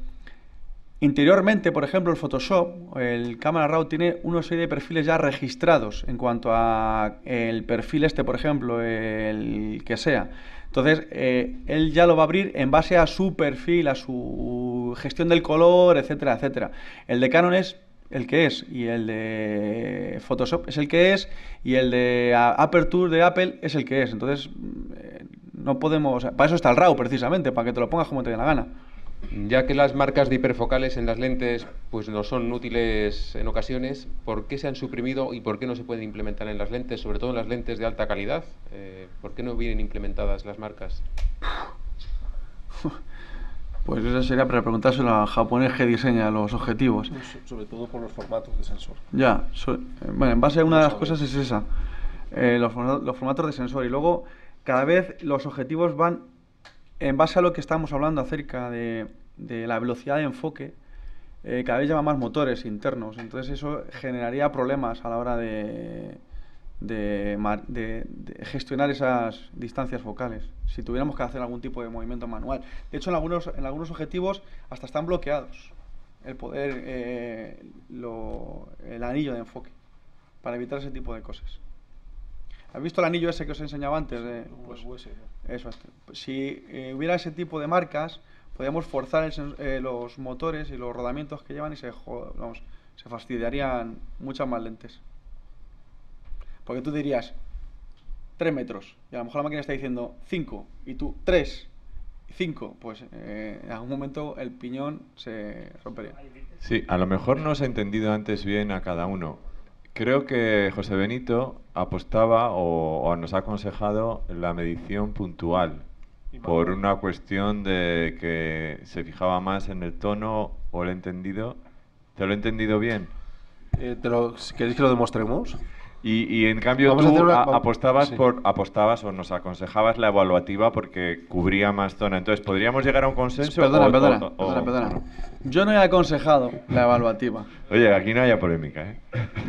interiormente, por ejemplo, el Photoshop, el cámara RAW tiene una serie de perfiles ya registrados en cuanto a el perfil este, por ejemplo, el que sea. Entonces, eh, él ya lo va a abrir en base a su perfil, a su gestión del color, etcétera, etcétera. El de Canon es el que es y el de Photoshop es el que es y el de Aperture de Apple es el que es. Entonces, eh, no podemos... Para eso está el RAW, precisamente, para que te lo pongas como te dé la gana. Ya que las marcas de hiperfocales en las lentes pues no son útiles en ocasiones, ¿por qué se han suprimido y por qué no se pueden implementar en las lentes, sobre todo en las lentes de alta calidad? Eh, ¿Por qué no vienen implementadas las marcas? Pues eso sería para preguntárselo a japonés que diseña los objetivos. Sobre todo por los formatos de sensor. Ya, eh, bueno, en base a una de las cosas es esa, eh, los formatos de sensor. Y luego cada vez los objetivos van en base a lo que estamos hablando acerca de, la velocidad de enfoque, eh, cada vez lleva más motores internos, entonces eso generaría problemas a la hora de, gestionar esas distancias focales, si tuviéramos que hacer algún tipo de movimiento manual. De hecho, en algunos, en algunos objetivos hasta están bloqueados el poder, eh, el anillo de enfoque, para evitar ese tipo de cosas. ¿Has visto el anillo ese que os enseñaba antes? Pues, este, pues, si eh, hubiera ese tipo de marcas, podríamos forzar eh, los motores y los rodamientos que llevan y se, fastidiarían muchas más lentes. Porque tú dirías 3 metros y a lo mejor la máquina está diciendo 5 y tú 3. 5, pues eh, en algún momento el piñón se rompería. Sí, a lo mejor no se ha entendido antes bien a cada uno. Creo que José Benito apostaba o, nos ha aconsejado la medición puntual por una cuestión de que se fijaba más en el tono o el entendido. ¿Te lo he entendido bien? Eh, ¿Queréis que lo demostremos? Y, en cambio tú apostabas por apostabas o nos aconsejabas la evaluativa porque cubría más zona. Entonces, ¿podríamos llegar a un consenso? Perdona, perdona, Yo no he aconsejado la evaluativa. Oye, aquí no haya polémica, ¿eh?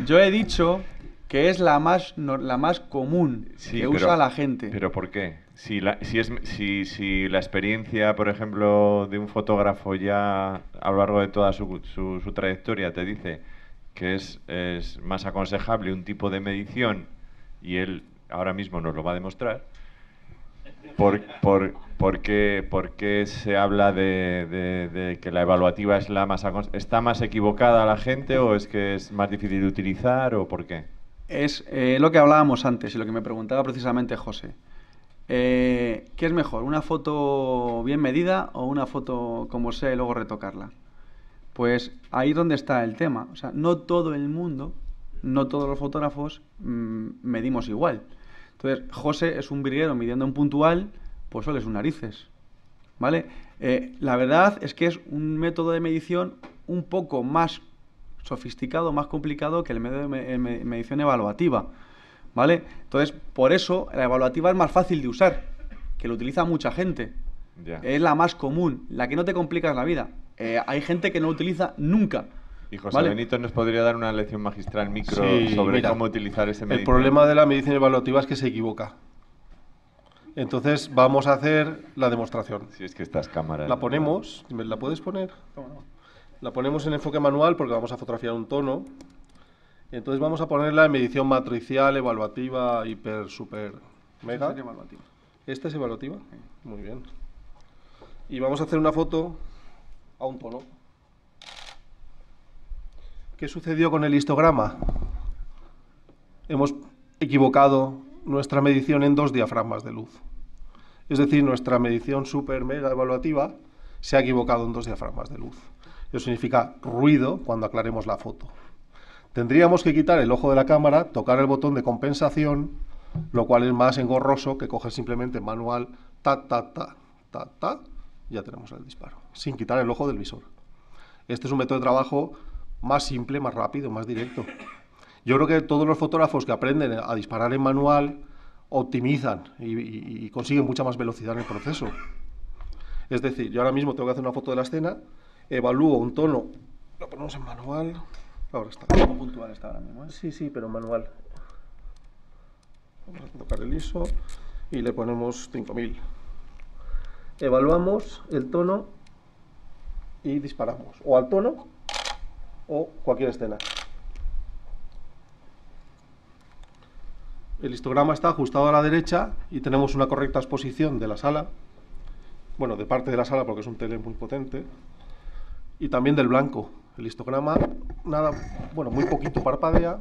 Yo he dicho que es la más la más común que usa la gente. Pero ¿por qué? Si la, es, si, la experiencia, por ejemplo, de un fotógrafo ya a lo largo de toda su trayectoria te dice que es, más aconsejable un tipo de medición, y él ahora mismo nos lo va a demostrar, por, qué, se habla de, que la evaluativa es la más... ¿Está más equivocada la gente o es que es más difícil de utilizar o por qué? Es eh, lo que hablábamos antes y lo que me preguntaba precisamente José. Eh, ¿Qué es mejor, una foto bien medida o una foto como sea y luego retocarla? Pues ahí donde está el tema. O sea, no todo el mundo, no todos los fotógrafos mm, medimos igual. Entonces, José es un virguero midiendo un puntual, pues solo es narices. ¿Vale? Eh, la verdad es que es un método de medición un poco más sofisticado, más complicado que el método de eh, medición evaluativa. ¿Vale? Entonces, por eso la evaluativa es más fácil de usar, que lo utiliza mucha gente. Es la más común, la que no te complica la vida. Eh, hay gente que no utiliza nunca. Y José Benito nos podría dar una lección magistral micro sobre cómo utilizar ese medio. El problema de la medicina evaluativa es que se equivoca. Entonces vamos a hacer la demostración. Si es que estas cámaras... La ponemos, la puedes poner? La ponemos en enfoque manual porque vamos a fotografiar un tono. Entonces vamos a ponerla en medición matricial, evaluativa, hiper, super, mega. ¿Esta es evaluativa? Muy bien. Y vamos a hacer una foto a un tono. ¿Qué sucedió con el histograma? Hemos equivocado nuestra medición en dos diafragmas de luz. Es decir, nuestra medición super mega evaluativa se ha equivocado en dos diafragmas de luz. Eso significa ruido cuando aclaremos la foto. Tendríamos que quitar el ojo de la cámara, tocar el botón de compensación, lo cual es más engorroso que coger simplemente manual ta ta ta ta ta ya tenemos el disparo, sin quitar el ojo del visor. Este es un método de trabajo más simple, más rápido, más directo. Yo creo que todos los fotógrafos que aprenden a disparar en manual optimizan y, consiguen mucha más velocidad en el proceso. Es decir, yo ahora mismo tengo que hacer una foto de la escena, evalúo un tono, lo ponemos en manual, ahora está. puntual está ahora mismo? ¿eh? Sí, sí, pero en manual. Vamos a tocar el ISO y le ponemos 5000 evaluamos el tono y disparamos. O al tono o cualquier escena. El histograma está ajustado a la derecha y tenemos una correcta exposición de la sala. Bueno, de parte de la sala porque es un tele muy potente. Y también del blanco. El histograma, nada, bueno, muy poquito parpadea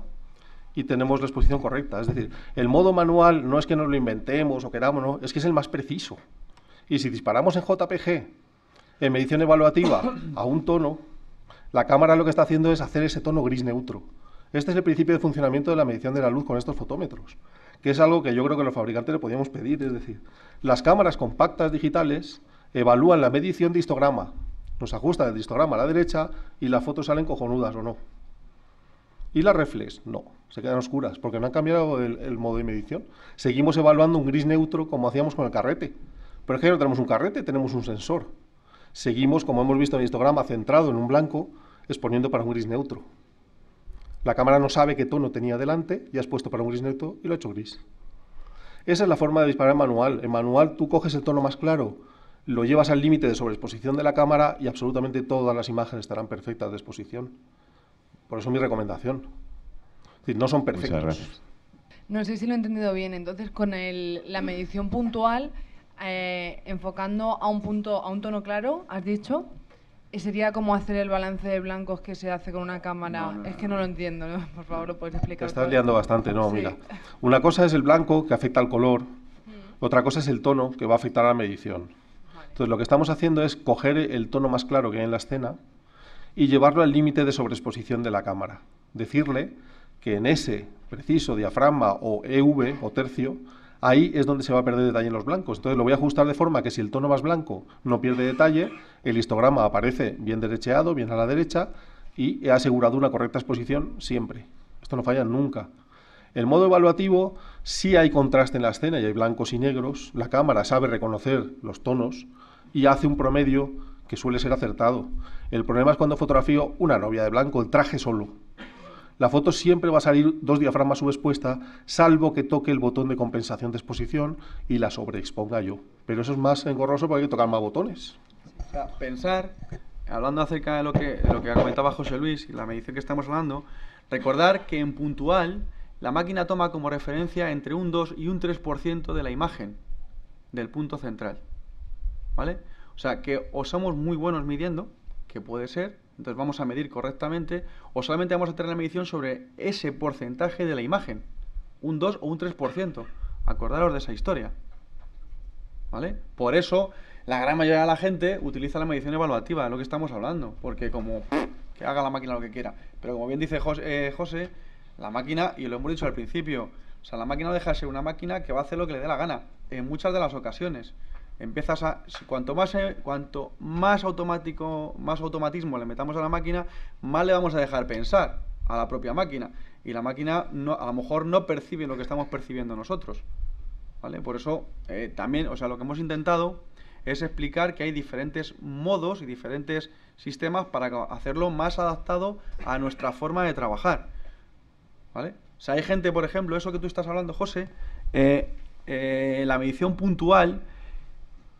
y tenemos la exposición correcta. Es decir, el modo manual no es que nos lo inventemos o queramos, no, es que es el más preciso. Y si disparamos en JPG, en medición evaluativa, a un tono, la cámara lo que está haciendo es hacer ese tono gris neutro. Este es el principio de funcionamiento de la medición de la luz con estos fotómetros, que es algo que yo creo que los fabricantes le podíamos pedir. Es decir, las cámaras compactas digitales evalúan la medición de histograma, nos ajusta el histograma a la derecha y las fotos salen cojonudas o no. Y las reflex, no, se quedan oscuras porque no han cambiado el modo de medición. Seguimos evaluando un gris neutro como hacíamos con el carrete. Pero ejemplo, tenemos un carrete, tenemos un sensor. Seguimos, como hemos visto en el histograma, centrado en un blanco, exponiendo para un gris neutro. La cámara no sabe qué tono tenía delante, ya has puesto para un gris neutro y lo ha hecho gris. Esa es la forma de disparar en manual. En manual tú coges el tono más claro, lo llevas al límite de sobreexposición de la cámara y absolutamente todas las imágenes estarán perfectas de exposición. Por eso mi recomendación. Es no son perfectas. No sé si lo he entendido bien. Entonces, con la medición puntual eh, enfocando a un punto, a un tono claro, has dicho, sería como hacer el balance de blancos que se hace con una cámara. es que no lo entiendo, ¿no? por favor, lo puedes explicar. Te estás liando bastante, no, mira. Una cosa es el blanco que afecta al color, mm. otra cosa es el tono que va a afectar a la medición. Entonces, lo que estamos haciendo es coger el tono más claro que hay en la escena y llevarlo al límite de sobreexposición de la cámara. Decirle que en ese preciso diafragma o EV o tercio ahí es donde se va a perder detalle en los blancos. Entonces lo voy a ajustar de forma que si el tono más blanco no pierde detalle, el histograma aparece bien derecheado, bien a la derecha, y he asegurado una correcta exposición siempre. Esto no falla nunca. El modo evaluativo si hay contraste en la escena y hay blancos y negros. La cámara sabe reconocer los tonos y hace un promedio que suele ser acertado. El problema es cuando fotografío una novia de blanco, el traje solo la foto siempre va a salir dos diafragmas subexpuesta, salvo que toque el botón de compensación de exposición y la sobreexponga yo. Pero eso es más engorroso porque hay que tocar más botones. O sea, pensar, hablando acerca de lo que, lo que comentaba José Luis y la medición que estamos hablando, recordar que en puntual la máquina toma como referencia entre un 2 y un 3% de la imagen del punto central. ¿Vale? O sea, que o somos muy buenos midiendo, que puede ser, entonces vamos a medir correctamente o solamente vamos a tener la medición sobre ese porcentaje de la imagen, un 2 o un 3%. Acordaros de esa historia. ¿Vale? Por eso la gran mayoría de la gente utiliza la medición evaluativa, de lo que estamos hablando, porque como que haga la máquina lo que quiera. Pero como bien dice eh, José, la máquina, y lo hemos dicho al principio, o sea, la máquina deja de ser una máquina que va a hacer lo que le dé la gana, en muchas de las ocasiones empiezas a cuanto más eh, cuanto más automático más automatismo le metamos a la máquina más le vamos a dejar pensar a la propia máquina y la máquina a lo mejor no percibe lo que estamos percibiendo nosotros vale por eso eh, también o sea lo que hemos intentado es explicar que hay diferentes modos y diferentes sistemas para hacerlo más adaptado a nuestra forma de trabajar vale o sea hay gente por ejemplo eso que tú estás hablando José eh, la medición puntual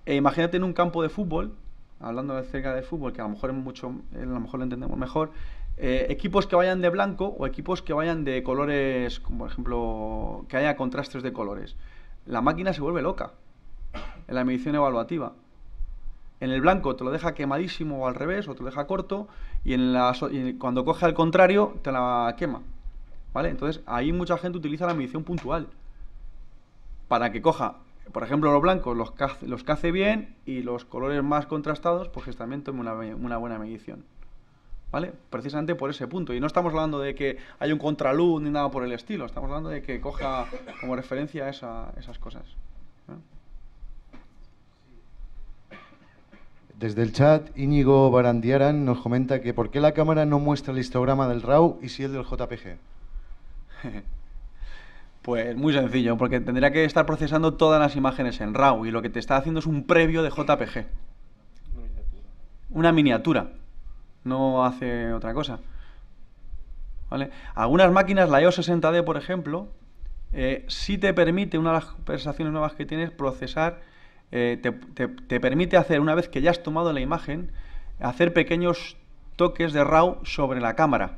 eh, imagínate en un campo de fútbol, hablando acerca de fútbol, que a lo mejor es mucho, eh, a lo mejor entendemos mejor, eh, equipos que vayan de blanco o equipos que vayan de colores, como por ejemplo, que haya contrastes de colores. La máquina se vuelve loca en la medición evaluativa. En el blanco te lo deja quemadísimo o al revés, o te lo deja corto, y, cuando coge al contrario te la quema. ¿Vale? Entonces ahí mucha gente utiliza la medición puntual para que coja por ejemplo, los blancos los cace, los cace bien y los colores más contrastados, pues también tome una, buena medición. ¿Vale? Precisamente por ese punto. Y no estamos hablando de que hay un contraluz ni nada por el estilo. Estamos hablando de que coja como referencia esas cosas. Desde el chat, Íñigo Barandiaran nos comenta que ¿por qué la cámara no muestra el histograma del RAW y si el del JPG? Pues muy sencillo, porque tendría que estar procesando todas las imágenes en RAW y lo que te está haciendo es un previo de JPG. Una miniatura. No hace otra cosa. ¿Vale? Algunas máquinas, la EOS 60D, por ejemplo, eh, sí te permite, una de las conversaciones nuevas que tienes, procesar, eh, te, te permite hacer, una vez que ya has tomado la imagen, hacer pequeños toques de RAW sobre la cámara,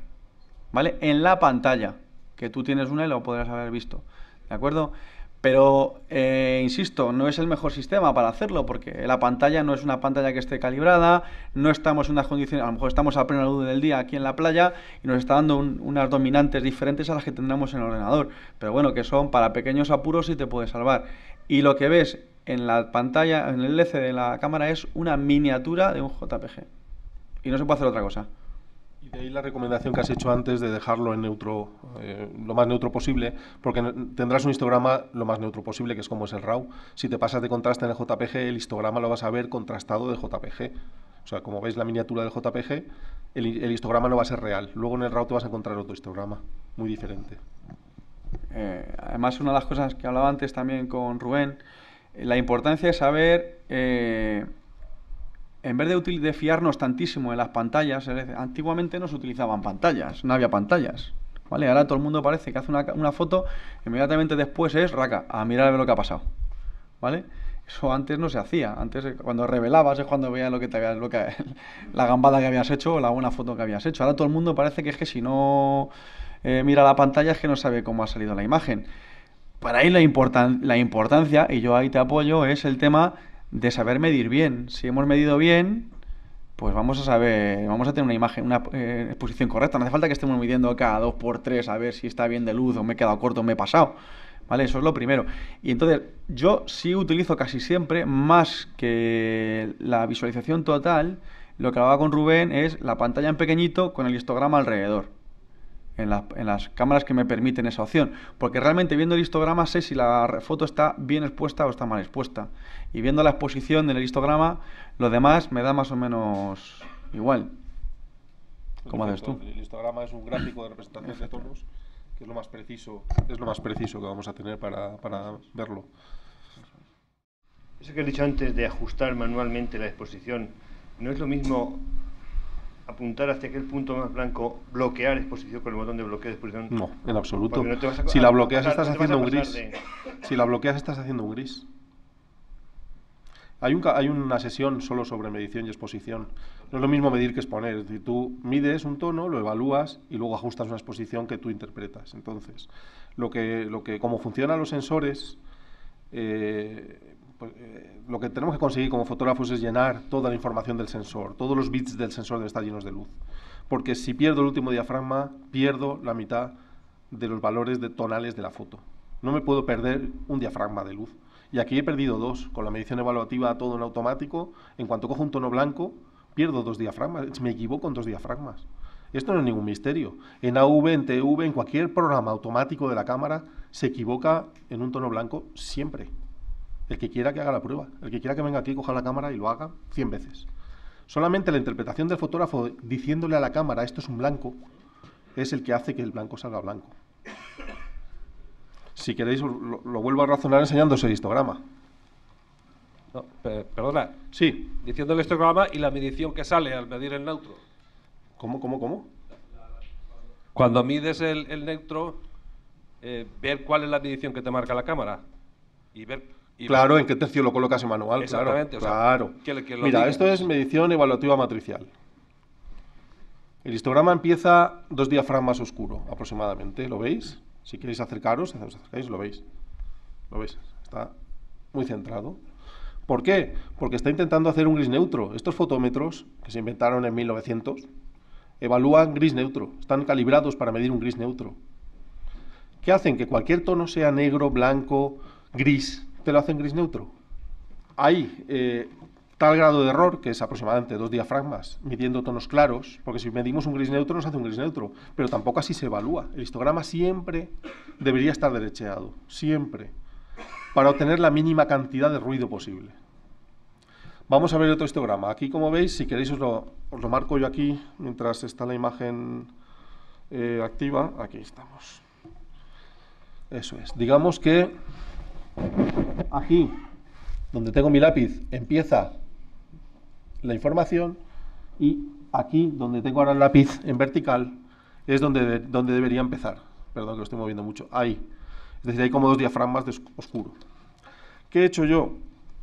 ¿vale? En la pantalla que tú tienes un y lo podrás haber visto. ¿De acuerdo? Pero, eh, insisto, no es el mejor sistema para hacerlo porque la pantalla no es una pantalla que esté calibrada, no estamos en unas condiciones, a lo mejor estamos a plena luz del día aquí en la playa y nos está dando unas dominantes diferentes a las que tendremos en el ordenador. Pero bueno, que son para pequeños apuros y te puede salvar. Y lo que ves en la pantalla, en el LCD de la cámara, es una miniatura de un JPG. Y no se puede hacer otra cosa. Y de ahí la recomendación que has hecho antes de dejarlo en neutro, eh, lo más neutro posible, porque tendrás un histograma lo más neutro posible, que es como es el RAW. Si te pasas de contraste en el JPG, el histograma lo vas a ver contrastado de JPG. O sea, como veis la miniatura del JPG, el, histograma no va a ser real. Luego en el RAW te vas a encontrar otro histograma, muy diferente. Eh, además, una de las cosas que hablaba antes también con Rubén, eh, la importancia es saber en vez de, de fiarnos tantísimo en las pantallas, antiguamente no se utilizaban pantallas, no había pantallas. ¿Vale? Ahora todo el mundo parece que hace una, foto, inmediatamente después es raca, a mirar a ver lo que ha pasado. ¿Vale? Eso antes no se hacía. Antes, cuando revelabas, es cuando veías lo que te la gambada que habías hecho o la buena foto que habías hecho. Ahora todo el mundo parece que es que si no eh, mira la pantalla es que no sabe cómo ha salido la imagen. Para ahí la, la importancia, y yo ahí te apoyo, es el tema de saber medir bien. Si hemos medido bien, pues vamos a saber, vamos a tener una imagen, una eh, exposición correcta. No hace falta que estemos midiendo cada 2x3 a ver si está bien de luz o me he quedado corto o me he pasado. ¿Vale? Eso es lo primero. Y entonces, yo sí utilizo casi siempre, más que la visualización total, lo que hago con Rubén es la pantalla en pequeñito con el histograma alrededor en, en, las cámaras que me permiten esa opción. Porque realmente viendo el histograma sé si la foto está bien expuesta o está mal expuesta. Y viendo la exposición del histograma, lo demás me da más o menos igual. ¿Cómo haces tú? El histograma es un gráfico de representación de tonos, que es lo más preciso, es lo más preciso que vamos a tener para, para verlo. Eso que he dicho antes de ajustar manualmente la exposición, no es lo mismo apuntar hacia aquel punto más blanco, bloquear exposición con el botón de bloqueo de exposición? No, en absoluto. si la bloqueas estás haciendo un gris. Si la bloqueas estás haciendo un gris. Hay, hay una sesión solo sobre medición y exposición. No es lo mismo medir que exponer. Es decir, tú mides un tono, lo evalúas y luego ajustas una exposición que tú interpretas. Entonces, lo que, lo que, como funcionan los sensores, eh, pues, eh, lo que tenemos que conseguir como fotógrafos es llenar toda la información del sensor. Todos los bits del sensor deben estar llenos de luz. Porque si pierdo el último diafragma, pierdo la mitad de los valores de tonales de la foto. No me puedo perder un diafragma de luz. Y aquí he perdido dos. Con la medición evaluativa todo en automático, en cuanto cojo un tono blanco, pierdo dos diafragmas. Me equivoco en dos diafragmas. Esto no es ningún misterio. En AV, en TV, en cualquier programa automático de la cámara, se equivoca en un tono blanco siempre. El que quiera que haga la prueba, el que quiera que venga aquí, coja la cámara y lo haga 100 veces. Solamente la interpretación del fotógrafo diciéndole a la cámara esto es un blanco es el que hace que el blanco salga blanco. Si queréis, lo, vuelvo a razonar enseñando el histograma. perdona. Sí. Diciendo el histograma y la medición que sale al medir el neutro. ¿Cómo, cómo, cómo? Cuando mides el, neutro, eh, ver cuál es la medición que te marca la cámara y ver claro, ¿en qué tercio lo colocas en manual? Exactamente. Claro, Mira, esto es medición evaluativa matricial. El histograma empieza dos diafragmas oscuro, aproximadamente. ¿Lo veis? Si queréis acercaros, os acercáis, lo veis. Lo veis. Está muy centrado. ¿Por qué? Porque está intentando hacer un gris neutro. Estos fotómetros, que se inventaron en 1900, evalúan gris neutro. Están calibrados para medir un gris neutro. ¿Qué hacen? Que cualquier tono sea negro, blanco, gris, lo lo hacen gris neutro. Hay eh, tal grado de error, que es aproximadamente dos diafragmas, midiendo tonos claros, porque si medimos un gris neutro nos hace un gris neutro, pero tampoco así se evalúa. El histograma siempre debería estar derecheado, siempre, para obtener la mínima cantidad de ruido posible. Vamos a ver otro histograma. Aquí, como veis, si queréis os lo, marco yo aquí, mientras está la imagen eh, activa. Aquí estamos. Eso es. Digamos que Aquí, donde tengo mi lápiz, empieza la información y aquí, donde tengo ahora el lápiz en vertical, es donde, donde debería empezar. Perdón que lo estoy moviendo mucho. Ahí. Es decir, hay como dos diafragmas de oscuro. ¿Qué he hecho yo?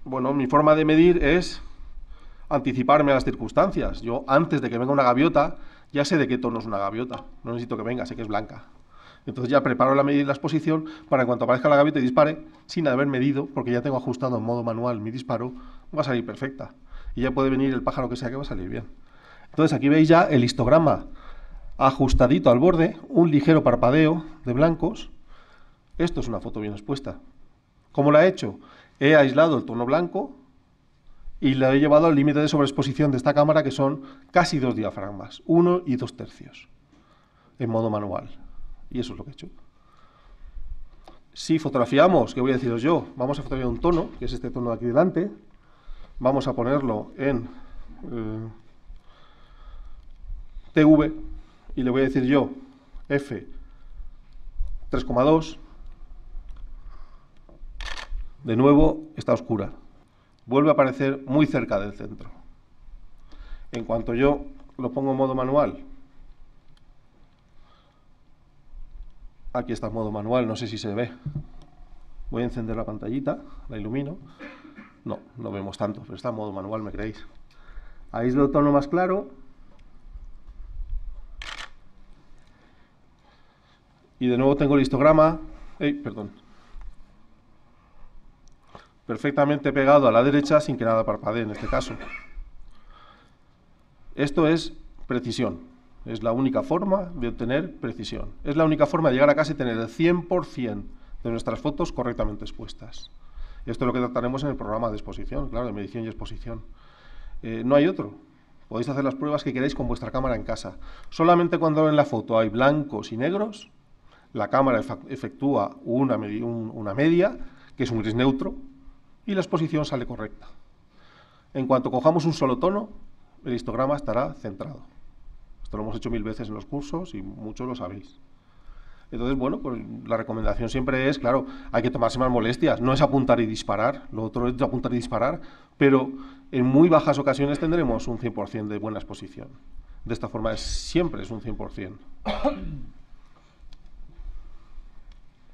Bueno, mi forma de medir es anticiparme a las circunstancias. Yo, antes de que venga una gaviota, ya sé de qué tono es una gaviota. No necesito que venga, sé que es blanca. Entonces ya preparo la medida y la exposición para en cuanto aparezca la gaviota y dispare, sin haber medido, porque ya tengo ajustado en modo manual mi disparo, va a salir perfecta. Y ya puede venir el pájaro que sea que va a salir bien. Entonces aquí veis ya el histograma ajustadito al borde, un ligero parpadeo de blancos. Esto es una foto bien expuesta. ¿Cómo la he hecho? He aislado el tono blanco y la he llevado al límite de sobreexposición de esta cámara que son casi dos diafragmas, uno y dos tercios, en modo manual. Y eso es lo que he hecho. Si fotografiamos, que voy a deciros yo, vamos a fotografiar un tono, que es este tono de aquí delante, vamos a ponerlo en eh, TV y le voy a decir yo F 3,2 de nuevo está oscura vuelve a aparecer muy cerca del centro en cuanto yo lo pongo en modo manual Aquí está en modo manual, no sé si se ve. Voy a encender la pantallita, la ilumino. No, no vemos tanto, pero está en modo manual, me creéis. Ahí es el tono más claro. Y de nuevo tengo el histograma. Ey, perdón. Perfectamente pegado a la derecha sin que nada parpadee en este caso. Esto es precisión. Es la única forma de obtener precisión. Es la única forma de llegar a casa y tener el 100% de nuestras fotos correctamente expuestas. Esto es lo que trataremos en el programa de exposición, claro, de medición y exposición. Eh, no hay otro. Podéis hacer las pruebas que queráis con vuestra cámara en casa. Solamente cuando en la foto hay blancos y negros, la cámara efectúa una media, que es un gris neutro, y la exposición sale correcta. En cuanto cojamos un solo tono, el histograma estará centrado lo hemos hecho mil veces en los cursos y muchos lo sabéis. Entonces, bueno, pues la recomendación siempre es, claro, hay que tomarse más molestias. No es apuntar y disparar, lo otro es apuntar y disparar, pero en muy bajas ocasiones tendremos un 100% de buena exposición. De esta forma es, siempre es un 100%.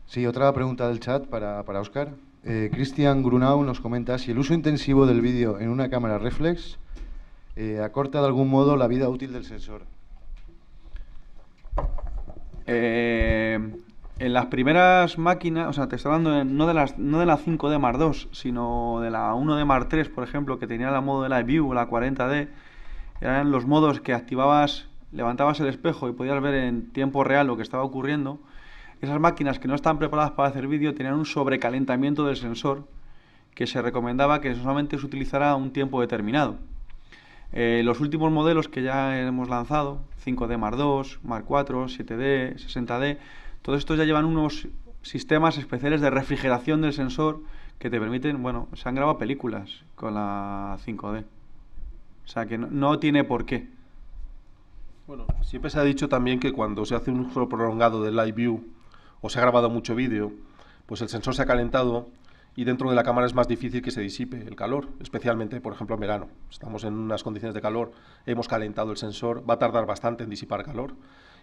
Sí, otra pregunta del chat para, para Oscar. Eh, Cristian Grunau nos comenta si el uso intensivo del vídeo en una cámara reflex eh, acorta de algún modo la vida útil del sensor. Eh, en las primeras máquinas, o sea, te estoy hablando no, de las, no de la 5D Mark II, sino de la 1D Mark III, por ejemplo, que tenía la modo de la View, la 40D, eran los modos que activabas, levantabas el espejo y podías ver en tiempo real lo que estaba ocurriendo. Esas máquinas que no están preparadas para hacer vídeo tenían un sobrecalentamiento del sensor que se recomendaba que solamente se utilizara un tiempo determinado. Eh, los últimos modelos que ya hemos lanzado, 5D Mar II, Mar IV, 7D, 60D. Todos estos ya llevan unos sistemas especiales de refrigeración del sensor que te permiten, bueno, se han grabado películas con la 5D. O sea que no, tiene por qué. Bueno, siempre se ha dicho también que cuando se hace un uso prolongado de Live View o se ha grabado mucho vídeo, pues el sensor se ha calentado y dentro de la cámara es más difícil que se disipe el calor, especialmente, por ejemplo, en verano. Estamos en unas condiciones de calor, hemos calentado el sensor, va a tardar bastante en disipar calor.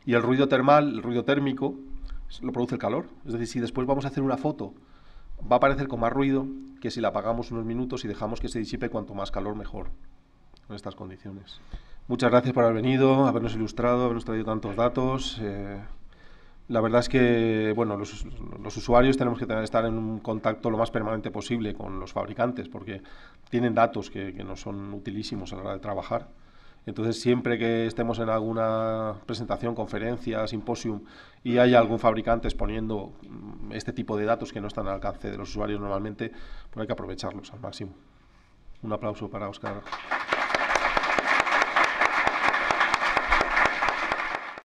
Y el ruido termal, el ruido térmico, lo produce el calor. Es decir, si después vamos a hacer una foto, va a aparecer con más ruido que si la apagamos unos minutos y dejamos que se disipe cuanto más calor mejor en estas condiciones. Muchas gracias por haber venido, habernos ilustrado, habernos traído tantos datos. Eh, la verdad es que bueno, los, usuarios tenemos que tener estar en un contacto lo más permanente posible con los fabricantes porque tienen datos que, que son utilísimos a la hora de trabajar. Entonces, siempre que estemos en alguna presentación, conferencia, simposium y haya algún fabricante exponiendo mm, este tipo de datos que no están al alcance de los usuarios normalmente, pues hay que aprovecharlos al máximo. Un aplauso para Oscar.